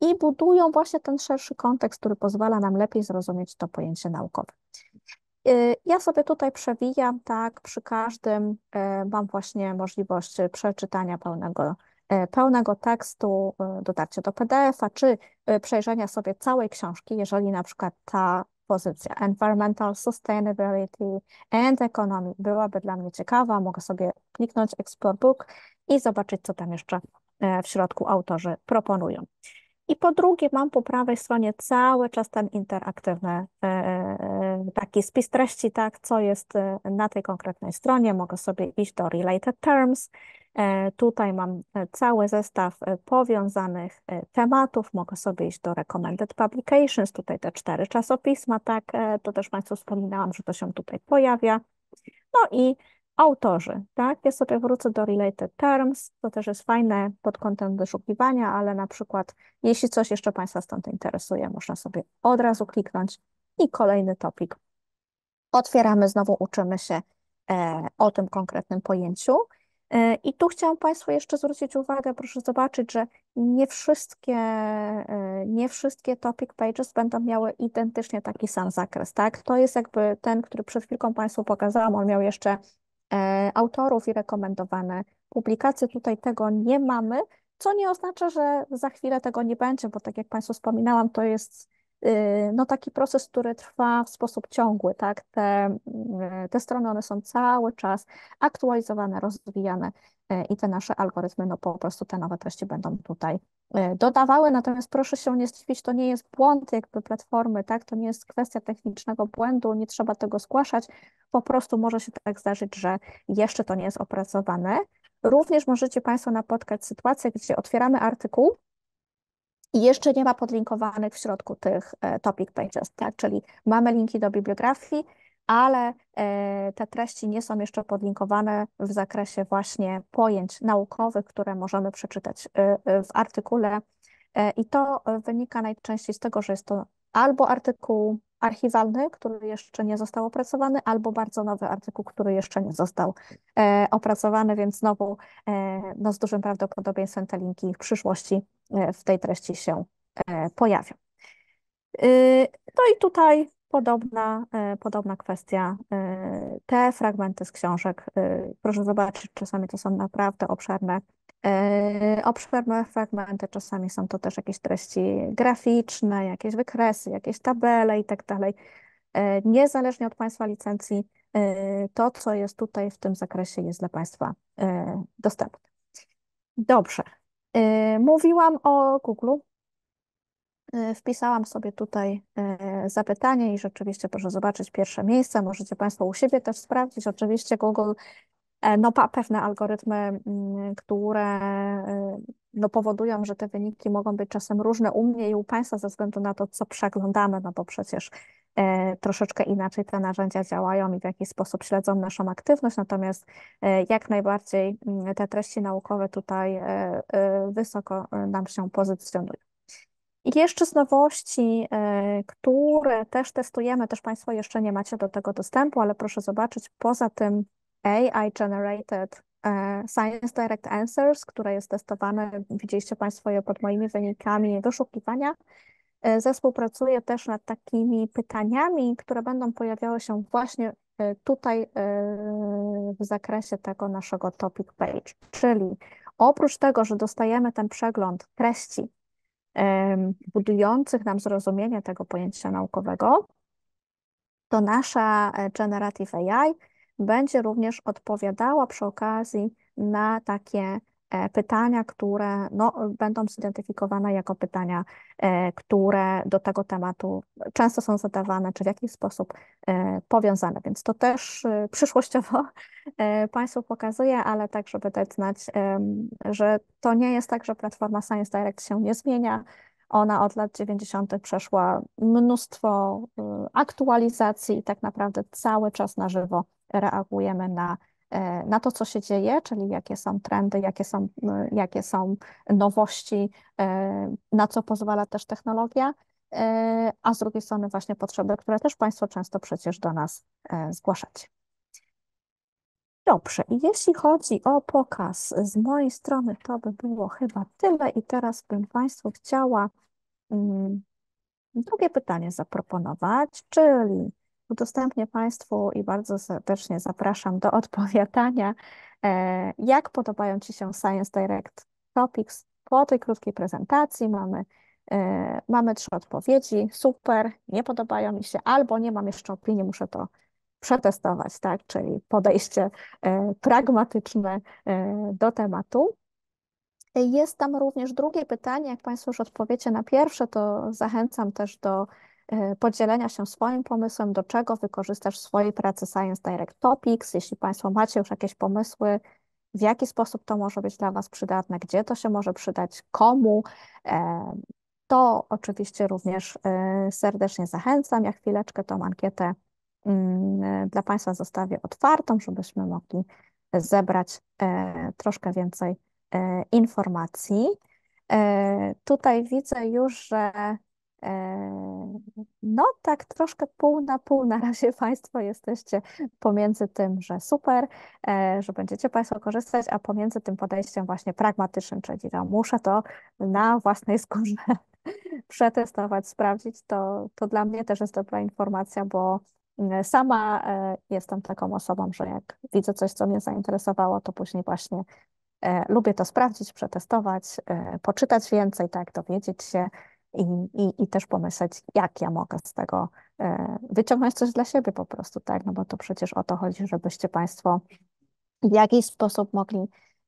i budują właśnie ten szerszy kontekst, który pozwala nam lepiej zrozumieć to pojęcie naukowe. Ja sobie tutaj przewijam, tak, przy każdym mam właśnie możliwość przeczytania pełnego E, pełnego tekstu, e, dotarcia do PDF-a, czy e, przejrzenia sobie całej książki, jeżeli na przykład ta pozycja Environmental Sustainability and Economy byłaby dla mnie ciekawa, mogę sobie kliknąć Explore Book i zobaczyć, co tam jeszcze w środku autorzy proponują. I po drugie, mam po prawej stronie cały czas ten interaktywny e, e, e, taki spis treści, tak, co jest na tej konkretnej stronie. Mogę sobie iść do Related Terms. Tutaj mam cały zestaw powiązanych tematów. Mogę sobie iść do Recommended Publications, tutaj te cztery czasopisma, tak, to też Państwu wspominałam, że to się tutaj pojawia. No i autorzy, tak? Ja sobie wrócę do related terms, to też jest fajne pod kątem wyszukiwania, ale na przykład jeśli coś jeszcze Państwa stąd interesuje, można sobie od razu kliknąć i kolejny topik. Otwieramy, znowu uczymy się e, o tym konkretnym pojęciu. E, I tu chciałam Państwu jeszcze zwrócić uwagę, proszę zobaczyć, że nie wszystkie, e, nie wszystkie topic pages będą miały identycznie taki sam zakres, tak? To jest jakby ten, który przed chwilką Państwu pokazałam, on miał jeszcze E, autorów i rekomendowane publikacje. Tutaj tego nie mamy, co nie oznacza, że za chwilę tego nie będzie, bo tak jak Państwu wspominałam, to jest y, no, taki proces, który trwa w sposób ciągły, tak? Te, y, te strony one są cały czas aktualizowane, rozwijane. E, i te nasze algorytmy, no po prostu te nowe treści będą tutaj e, dodawały. Natomiast proszę się nie zdziwić, to nie jest błąd jakby platformy, tak? To nie jest kwestia technicznego błędu, nie trzeba tego zgłaszać. Po prostu może się tak zdarzyć, że jeszcze to nie jest opracowane. Również możecie Państwo napotkać sytuację, gdzie otwieramy artykuł i jeszcze nie ma podlinkowanych w środku tych e, topic pages, tak? Czyli mamy linki do bibliografii, ale e, te treści nie są jeszcze podlinkowane w zakresie właśnie pojęć naukowych, które możemy przeczytać e, e, w artykule. I to wynika najczęściej z tego, że jest to albo artykuł archiwalny, który jeszcze nie został opracowany, albo bardzo nowy artykuł, który jeszcze nie został opracowany, więc znowu no z dużym prawdopodobieństwem te linki w przyszłości w tej treści się pojawią. Y, no i tutaj Podobna, e, podobna kwestia. E, te fragmenty z książek, e, proszę zobaczyć, czasami to są naprawdę obszerne, obszerne fragmenty, czasami są to też jakieś treści graficzne, jakieś wykresy, jakieś tabele i tak dalej. Niezależnie od Państwa licencji, to, co jest tutaj w tym zakresie, jest dla Państwa dostępne. Dobrze. Mówiłam o Google, E, wpisałam sobie tutaj e, zapytanie i rzeczywiście proszę zobaczyć pierwsze miejsce. Możecie Państwo u siebie też sprawdzić. Oczywiście Google e, no, pewne algorytmy, mm, które no, powodują, że te wyniki mogą być czasem różne u mnie i u Państwa ze względu na to, co przeglądamy, no bo przecież troszeczkę inaczej te narzędzia działają i w jakiś sposób śledzą naszą aktywność, natomiast jak najbardziej mm, te treści naukowe tutaj wysoko nam się pozycjonują. I jeszcze z nowości, e, które też testujemy, też Państwo jeszcze nie macie do tego dostępu, ale proszę zobaczyć, poza tym AI Generated e, Science Direct Answers, które jest testowane, widzieliście Państwo je pod moimi wynikami wyszukiwania. E, zespół pracuje też nad takimi pytaniami, które będą pojawiały się właśnie tutaj w zakresie tego naszego topic page. Czyli oprócz tego, że dostajemy ten przegląd treści budujących nam zrozumienie tego pojęcia naukowego, to nasza e, Generative AI będzie również odpowiadała przy okazji na takie E, pytania, które no, będą zidentyfikowane jako pytania, e, które do tego tematu często są zadawane, czy w jakiś sposób e, powiązane. Więc to też przyszłościowo Państwu pokazuję, ale tak, żeby dać znać, że to nie jest tak, że platforma Science Direct się nie zmienia. Ona od lat 90. przeszła mnóstwo aktualizacji i tak naprawdę cały czas na żywo reagujemy na E, na to, co się dzieje, czyli jakie są trendy, jakie są, jakie są nowości, e, na co pozwala też technologia, e, a z drugiej strony właśnie potrzeby, które też Państwo często przecież do nas zgłaszacie. Dobrze, i jeśli chodzi o pokaz z mojej strony, to by było chyba tyle i teraz bym Państwu chciała mm, drugie pytanie zaproponować, czyli udostępnię Państwu i bardzo serdecznie zapraszam do odpowiadania, e, jak podobają Ci się Science Direct Topics. Po tej krótkiej prezentacji mamy, e, mamy trzy odpowiedzi. Super, nie podobają mi się, albo nie mam jeszcze opinii, muszę to przetestować, tak? czyli podejście e, pragmatyczne do tematu. Jest tam również drugie pytanie. Jak Państwo już odpowiecie na pierwsze, to zachęcam też do E, podzielenia się swoim pomysłem, do czego wykorzystasz w swojej pracy Science Direct Topics. Jeśli Państwo macie już jakieś pomysły, w jaki sposób to może być dla Was przydatne, gdzie to się może przydać, komu, e, to oczywiście również e, serdecznie zachęcam. Ja chwileczkę tą ankietę mm, dla Państwa zostawię otwartą, żebyśmy mogli zebrać troszkę więcej informacji. Tutaj widzę już, że no, tak troszkę pół na pół na razie Państwo jesteście pomiędzy tym, że super, e, że będziecie Państwo korzystać, a pomiędzy tym podejściem właśnie pragmatycznym, czyli no, muszę to na własnej skórze przetestować, sprawdzić. To, to dla mnie też jest dobra informacja, bo sama e, jestem taką osobą, że jak widzę coś, co mnie zainteresowało, to później właśnie e, lubię to sprawdzić, przetestować, poczytać więcej, tak, dowiedzieć się i, i, i też pomyśleć, jak ja mogę z tego e, wyciągnąć coś dla siebie po prostu, tak? No bo to przecież o to chodzi, żebyście Państwo w jakiś sposób mogli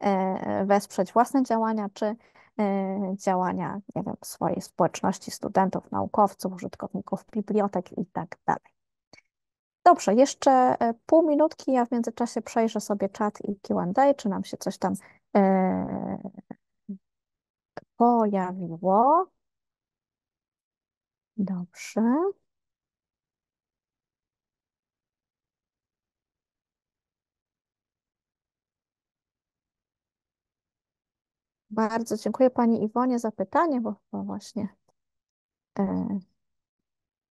e, wesprzeć własne działania, czy e, działania, nie wiem, swojej społeczności, studentów, naukowców, użytkowników bibliotek i tak dalej. Dobrze, jeszcze pół minutki, ja w międzyczasie przejrzę sobie czat i Q&A, czy nam się coś tam pojawiło. Dobrze. Bardzo dziękuję Pani Iwonie za pytanie, bo właśnie e,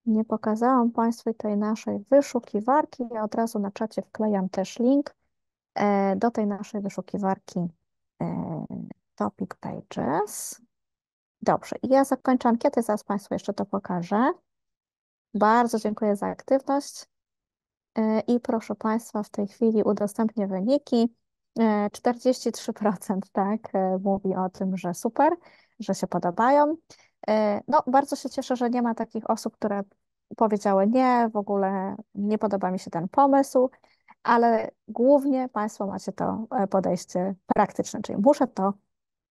nie pokazałam Państwu tej naszej wyszukiwarki. Ja od razu na czacie wklejam też link e, do tej naszej wyszukiwarki e, Topic Pages. Dobrze, ja zakończę ankietę, zaraz Państwu jeszcze to pokażę. Bardzo dziękuję za aktywność e, i proszę Państwa, w tej chwili udostępnię wyniki. 43% e, tak e, mówi o tym, że super, że się podobają. No, bardzo się cieszę, że nie ma takich osób, które powiedziały nie, w ogóle nie podoba mi się ten pomysł, ale głównie Państwo macie to podejście praktyczne, czyli muszę to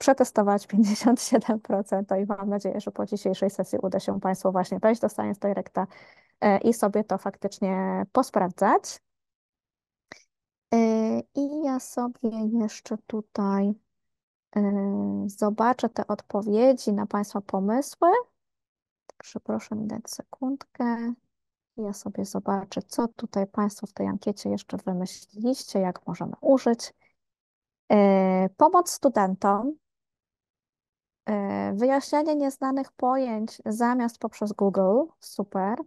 przetestować 57% i mam nadzieję, że po dzisiejszej sesji uda się Państwu właśnie wejść do Science Directa e, i sobie to faktycznie posprawdzać. E, I ja sobie jeszcze tutaj e, zobaczę te odpowiedzi na Państwa pomysły. Także proszę mi dać sekundkę. Ja sobie zobaczę, co tutaj Państwo w tej ankiecie jeszcze wymyśliliście, jak możemy użyć. Pomoc studentom E, wyjaśnianie nieznanych pojęć zamiast poprzez Google, super.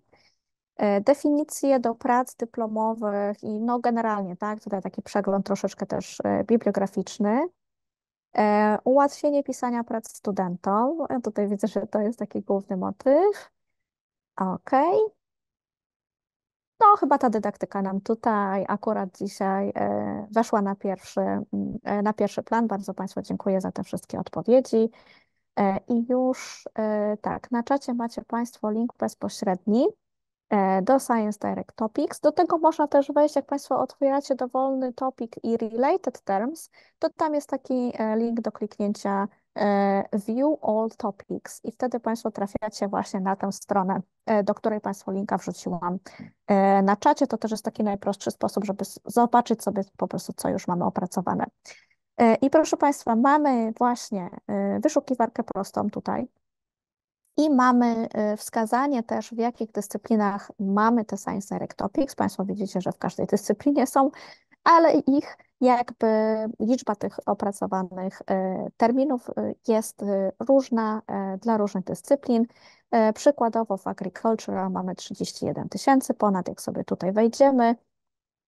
E, definicje do prac dyplomowych i no generalnie, tak, tutaj taki przegląd troszeczkę też e, bibliograficzny. Ułatwienie pisania prac studentom. Tutaj widzę, że to jest taki główny motyw. OK. No, chyba ta dydaktyka nam tutaj akurat dzisiaj weszła na pierwszy, na pierwszy plan. Bardzo Państwu dziękuję za te wszystkie odpowiedzi. E, I już e, tak, na czacie macie Państwo link bezpośredni e, do Science Direct Topics. Do tego można też wejść, jak Państwo otwieracie dowolny topic i related terms, to tam jest taki link do kliknięcia View All Topics i wtedy Państwo trafiacie właśnie na tę stronę, do której Państwu linka wrzuciłam na czacie. To też jest taki najprostszy sposób, żeby zobaczyć sobie po prostu, co już mamy opracowane. E, I proszę Państwa, mamy właśnie e, wyszukiwarkę prostą tutaj i mamy e, wskazanie też, w jakich dyscyplinach mamy te Science Direct Topics. Państwo widzicie, że w każdej dyscyplinie są, ale ich jakby liczba tych opracowanych terminów jest różna dla różnych dyscyplin. Przykładowo w Agricultural mamy 31 tysięcy ponad, jak sobie tutaj wejdziemy,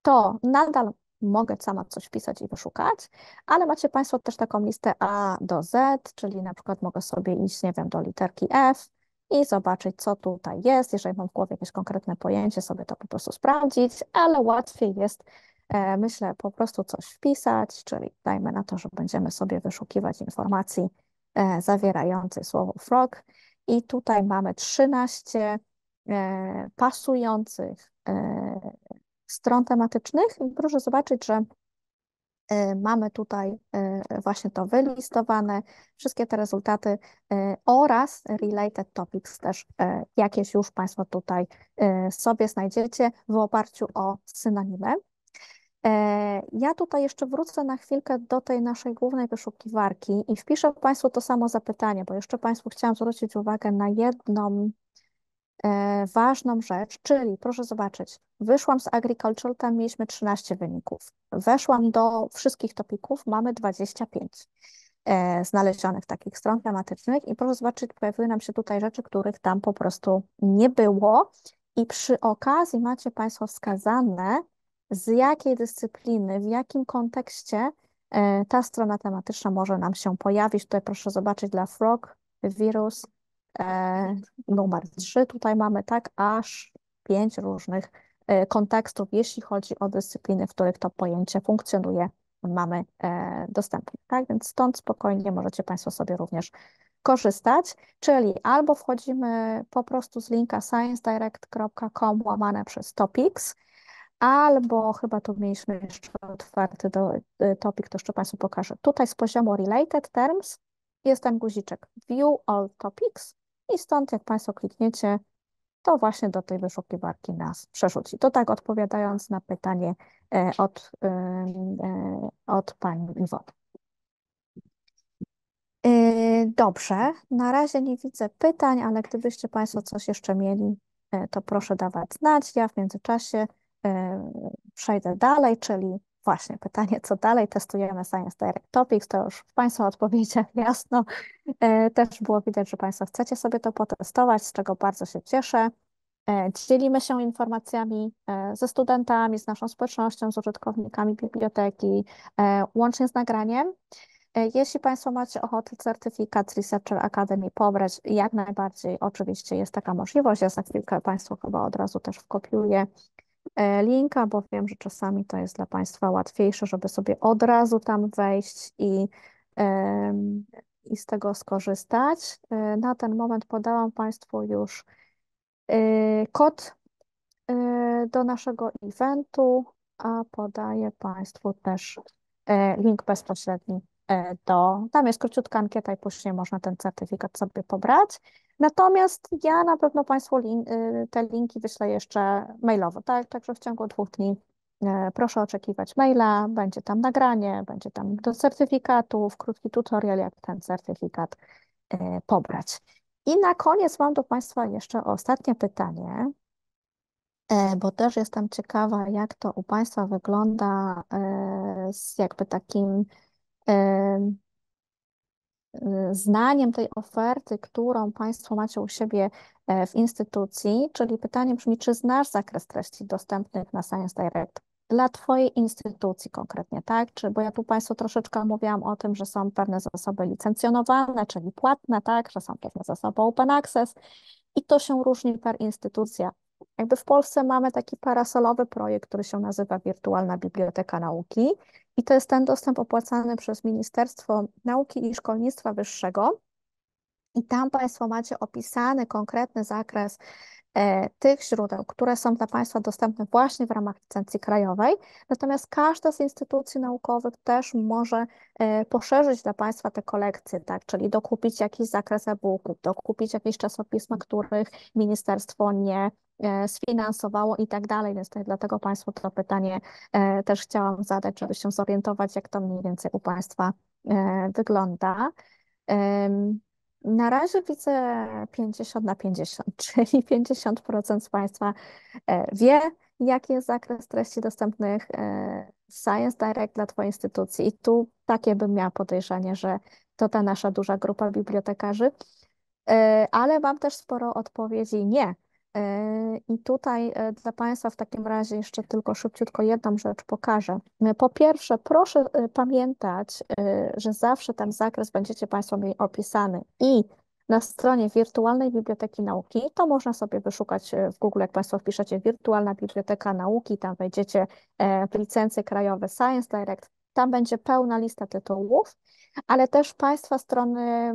to nadal mogę sama coś pisać i wyszukać, ale macie Państwo też taką listę A do Z, czyli na przykład mogę sobie iść, nie wiem, do literki F i zobaczyć, co tutaj jest. Jeżeli mam w głowie jakieś konkretne pojęcie, sobie to po prostu sprawdzić, ale łatwiej jest, e, myślę, po prostu coś wpisać, czyli dajmy na to, że będziemy sobie wyszukiwać informacji e, zawierającej słowo frog. I tutaj mamy 13 e, pasujących stron tematycznych. Proszę zobaczyć, że e, mamy tutaj e, właśnie to wylistowane, wszystkie te rezultaty e, oraz related topics też jakieś już Państwo tutaj sobie znajdziecie w oparciu o synonimy. Ja tutaj jeszcze wrócę na chwilkę do tej naszej głównej wyszukiwarki i wpiszę Państwu to samo zapytanie, bo jeszcze Państwu chciałam zwrócić uwagę na jedną E, ważną rzecz, czyli proszę zobaczyć, wyszłam z agricultural, tam mieliśmy 13 wyników. Weszłam do wszystkich topików, mamy 25 e, znalezionych takich stron tematycznych i proszę zobaczyć, pojawiły nam się tutaj rzeczy, których tam po prostu nie było i przy okazji macie Państwo wskazane, z jakiej dyscypliny, w jakim kontekście e, ta strona tematyczna może nam się pojawić. Tutaj proszę zobaczyć dla frog, wirus, E, numer 3 tutaj mamy tak aż 5 różnych e, kontekstów, jeśli chodzi o dyscypliny, w których to pojęcie funkcjonuje, mamy e, dostępne. Tak więc stąd spokojnie możecie Państwo sobie również korzystać, czyli albo wchodzimy po prostu z linka sciencedirect.com łamane przez topics, albo chyba tu mieliśmy jeszcze otwarty do, topic, to jeszcze Państwu pokażę. Tutaj z poziomu related terms jest ten guziczek view all topics i stąd jak Państwo klikniecie, to właśnie do tej wyszukiwarki nas przerzuci. To tak odpowiadając na pytanie e, od, e, e, od Pani Iwony. Dobrze, na razie nie widzę pytań, ale gdybyście Państwo coś jeszcze mieli, to proszę dawać znać. Ja w międzyczasie przejdę dalej, czyli właśnie pytanie, co dalej, testujemy Science Direct Topics, to już w Państwa odpowiedziach jasno e, też było widać, że Państwo chcecie sobie to potestować, z czego bardzo się cieszę. E, dzielimy się informacjami e, ze studentami, z naszą społecznością, z użytkownikami biblioteki, łącznie z nagraniem. Jeśli Państwo macie ochotę certyfikat Researcher Academy pobrać, jak najbardziej oczywiście jest taka możliwość. Ja za chwilkę Państwu chyba od razu też wkopiuję E, linka, bo wiem, że czasami to jest dla Państwa łatwiejsze, żeby sobie od razu tam wejść i, i z tego skorzystać. E, na ten moment podałam Państwu już e, kod do naszego eventu, a podaję Państwu też link bezpośredni do, e, tam jest króciutka ankieta i później można ten certyfikat sobie pobrać. Natomiast ja na pewno Państwu link, y, te linki wyślę jeszcze mailowo, tak? Także w ciągu dwóch dni e, proszę oczekiwać maila, będzie tam nagranie, będzie tam do certyfikatów, krótki tutorial, jak ten certyfikat e, pobrać. I na koniec mam do Państwa jeszcze ostatnie pytanie, bo też jestem ciekawa, jak to u Państwa wygląda z jakby takim znaniem tej oferty, którą Państwo macie u siebie e, w instytucji, czyli pytanie brzmi, czy znasz zakres treści dostępnych na Science Direct dla Twojej instytucji konkretnie, tak? Czy, bo ja tu Państwu troszeczkę mówiłam o tym, że są pewne zasoby licencjonowane, czyli płatne, tak? Że są pewne zasoby open access i to się różni per instytucja. Jakby w Polsce mamy taki parasolowy projekt, który się nazywa Wirtualna Biblioteka Nauki i to jest ten dostęp opłacany przez Ministerstwo Nauki i Szkolnictwa Wyższego. I tam Państwo macie opisany konkretny zakres e, tych źródeł, które są dla Państwa dostępne właśnie w ramach licencji krajowej. Natomiast każda z instytucji naukowych też może e, poszerzyć dla Państwa te kolekcje, tak? czyli dokupić jakiś zakres e-booków, dokupić jakieś czasopisma, których ministerstwo nie E, sfinansowało i tak dalej, więc dlatego Państwu to pytanie e, też chciałam zadać, żeby się zorientować, jak to mniej więcej u Państwa e, wygląda. Na razie widzę 50 na 50, czyli 50% z Państwa wie, jaki jest zakres treści dostępnych Science Direct dla Twojej instytucji. I tu takie bym miała podejrzenie, że to ta nasza duża grupa bibliotekarzy. Ale mam też sporo odpowiedzi nie, E, I tutaj e, dla Państwa w takim razie jeszcze tylko szybciutko jedną rzecz pokażę. E, po pierwsze, proszę pamiętać, że zawsze ten zakres będziecie Państwo mieli opisany i na stronie Wirtualnej Biblioteki Nauki, to można sobie wyszukać w Google, jak Państwo wpiszecie Wirtualna Biblioteka Nauki, tam wejdziecie w licencje krajowe Science Direct, tam będzie pełna lista tytułów ale też państwa strony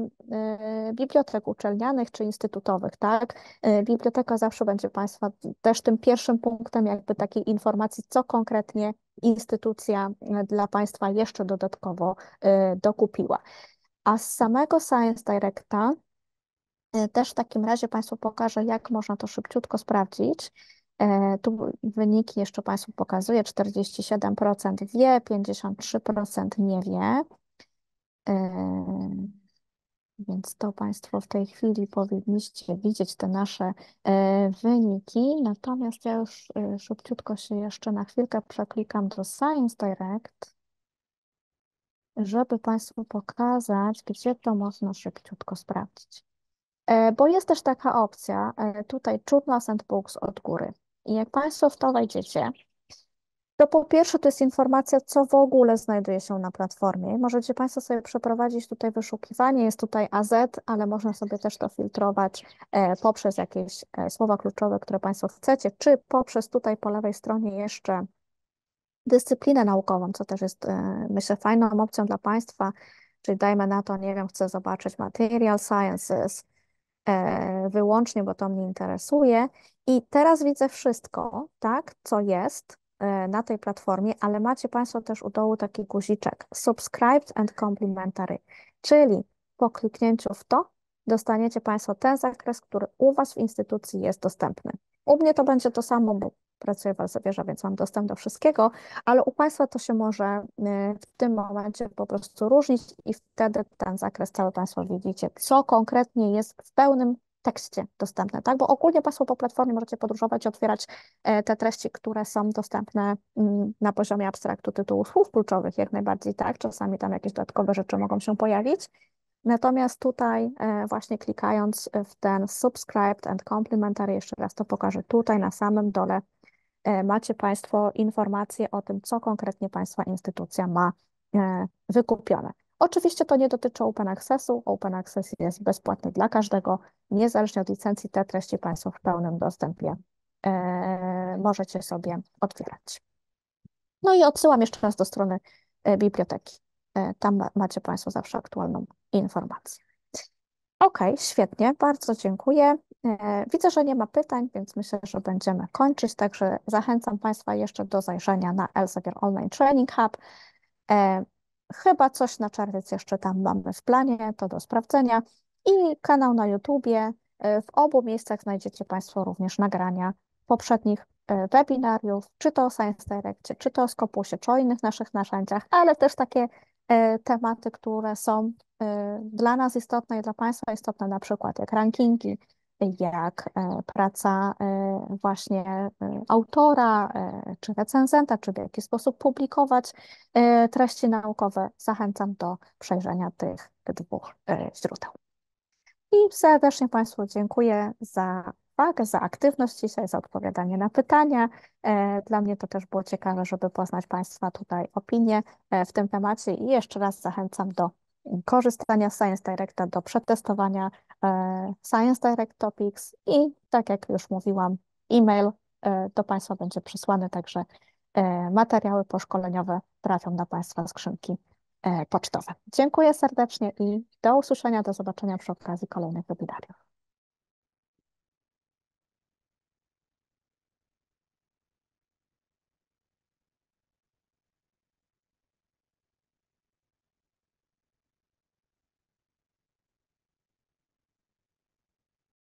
y, bibliotek uczelnianych czy instytutowych, tak? Y, biblioteka zawsze będzie państwa też tym pierwszym punktem jakby takiej informacji, co konkretnie instytucja y, dla państwa jeszcze dodatkowo dokupiła. A z samego Science Directa też w takim razie Państwu pokażę, jak można to szybciutko sprawdzić. Tu wyniki jeszcze Państwu pokazuję, 47% wie, 53% nie wie. Więc to Państwo w tej chwili powinniście widzieć te nasze e, wyniki. Natomiast ja już e, szybciutko się jeszcze na chwilkę przeklikam do Science Direct, żeby Państwu pokazać, gdzie to można szybciutko sprawdzić. E, bo jest też taka opcja, tutaj Journals and Books od góry. I jak Państwo w to wejdziecie, to po pierwsze to jest informacja, co w ogóle znajduje się na platformie. Możecie Państwo sobie przeprowadzić tutaj wyszukiwanie, jest tutaj AZ, ale można sobie też to filtrować e, poprzez jakieś e, słowa kluczowe, które Państwo chcecie, czy poprzez tutaj po lewej stronie jeszcze dyscyplinę naukową, co też jest e, myślę fajną opcją dla Państwa, czyli dajmy na to, nie wiem, chcę zobaczyć material sciences, wyłącznie, bo to mnie interesuje. I teraz widzę wszystko, tak, co jest, E, na tej platformie, ale macie Państwo też u dołu taki guziczek subscribed and complimentary, czyli po kliknięciu w to dostaniecie Państwo ten zakres, który u Was w instytucji jest dostępny. U mnie to będzie to samo, bo pracuję w Alzewierza, więc mam dostęp do wszystkiego, ale u Państwa to się może e, w tym momencie po prostu różnić i wtedy ten zakres cały Państwo widzicie, co konkretnie jest w pełnym tekście dostępne, tak? Bo ogólnie Państwo po platformie możecie podróżować i otwierać e, te treści, które są dostępne mm, na poziomie abstraktu tytułu słów kluczowych, jak najbardziej, tak? Czasami tam jakieś dodatkowe rzeczy mogą się pojawić. Natomiast tutaj e, właśnie klikając w ten subscribed and complimentary, jeszcze raz to pokażę, tutaj na samym dole e, macie Państwo informacje o tym, co konkretnie Państwa instytucja ma wykupione. Oczywiście to nie dotyczy Open Accessu. Open Access jest bezpłatny dla każdego. Niezależnie od licencji te treści Państwo w pełnym dostępie e, możecie sobie otwierać. No i odsyłam jeszcze raz do strony e, biblioteki. E, tam macie Państwo zawsze aktualną informację. OK, świetnie, bardzo dziękuję. E, widzę, że nie ma pytań, więc myślę, że będziemy kończyć. Także zachęcam Państwa jeszcze do zajrzenia na Elsevier Online Training Hub. E, Chyba coś na czerwiec jeszcze tam mamy w planie, to do sprawdzenia. I kanał na YouTubie. Y, w obu miejscach znajdziecie Państwo również nagrania poprzednich y, webinariów, czy to o Science direct, czy to o Skopusie, czy o innych naszych narzędziach, ale też takie y, tematy, które są dla nas istotne i dla Państwa istotne, na przykład jak rankingi, jak e, praca e, właśnie e, autora, czy recenzenta, czy w jaki sposób publikować treści naukowe. Zachęcam do przejrzenia tych dwóch źródeł. I serdecznie Państwu dziękuję za uwagę, za aktywność dzisiaj, za odpowiadanie na pytania. Dla mnie to też było ciekawe, żeby poznać Państwa tutaj opinie w tym temacie i jeszcze raz zachęcam do korzystania z Science Directa, do przetestowania E, Science Direct Topics i tak jak już mówiłam, e-mail e, do Państwa będzie przysłany, także e, materiały poszkoleniowe trafią na Państwa skrzynki pocztowe. Dziękuję serdecznie i do usłyszenia, do zobaczenia przy okazji kolejnych webinariów.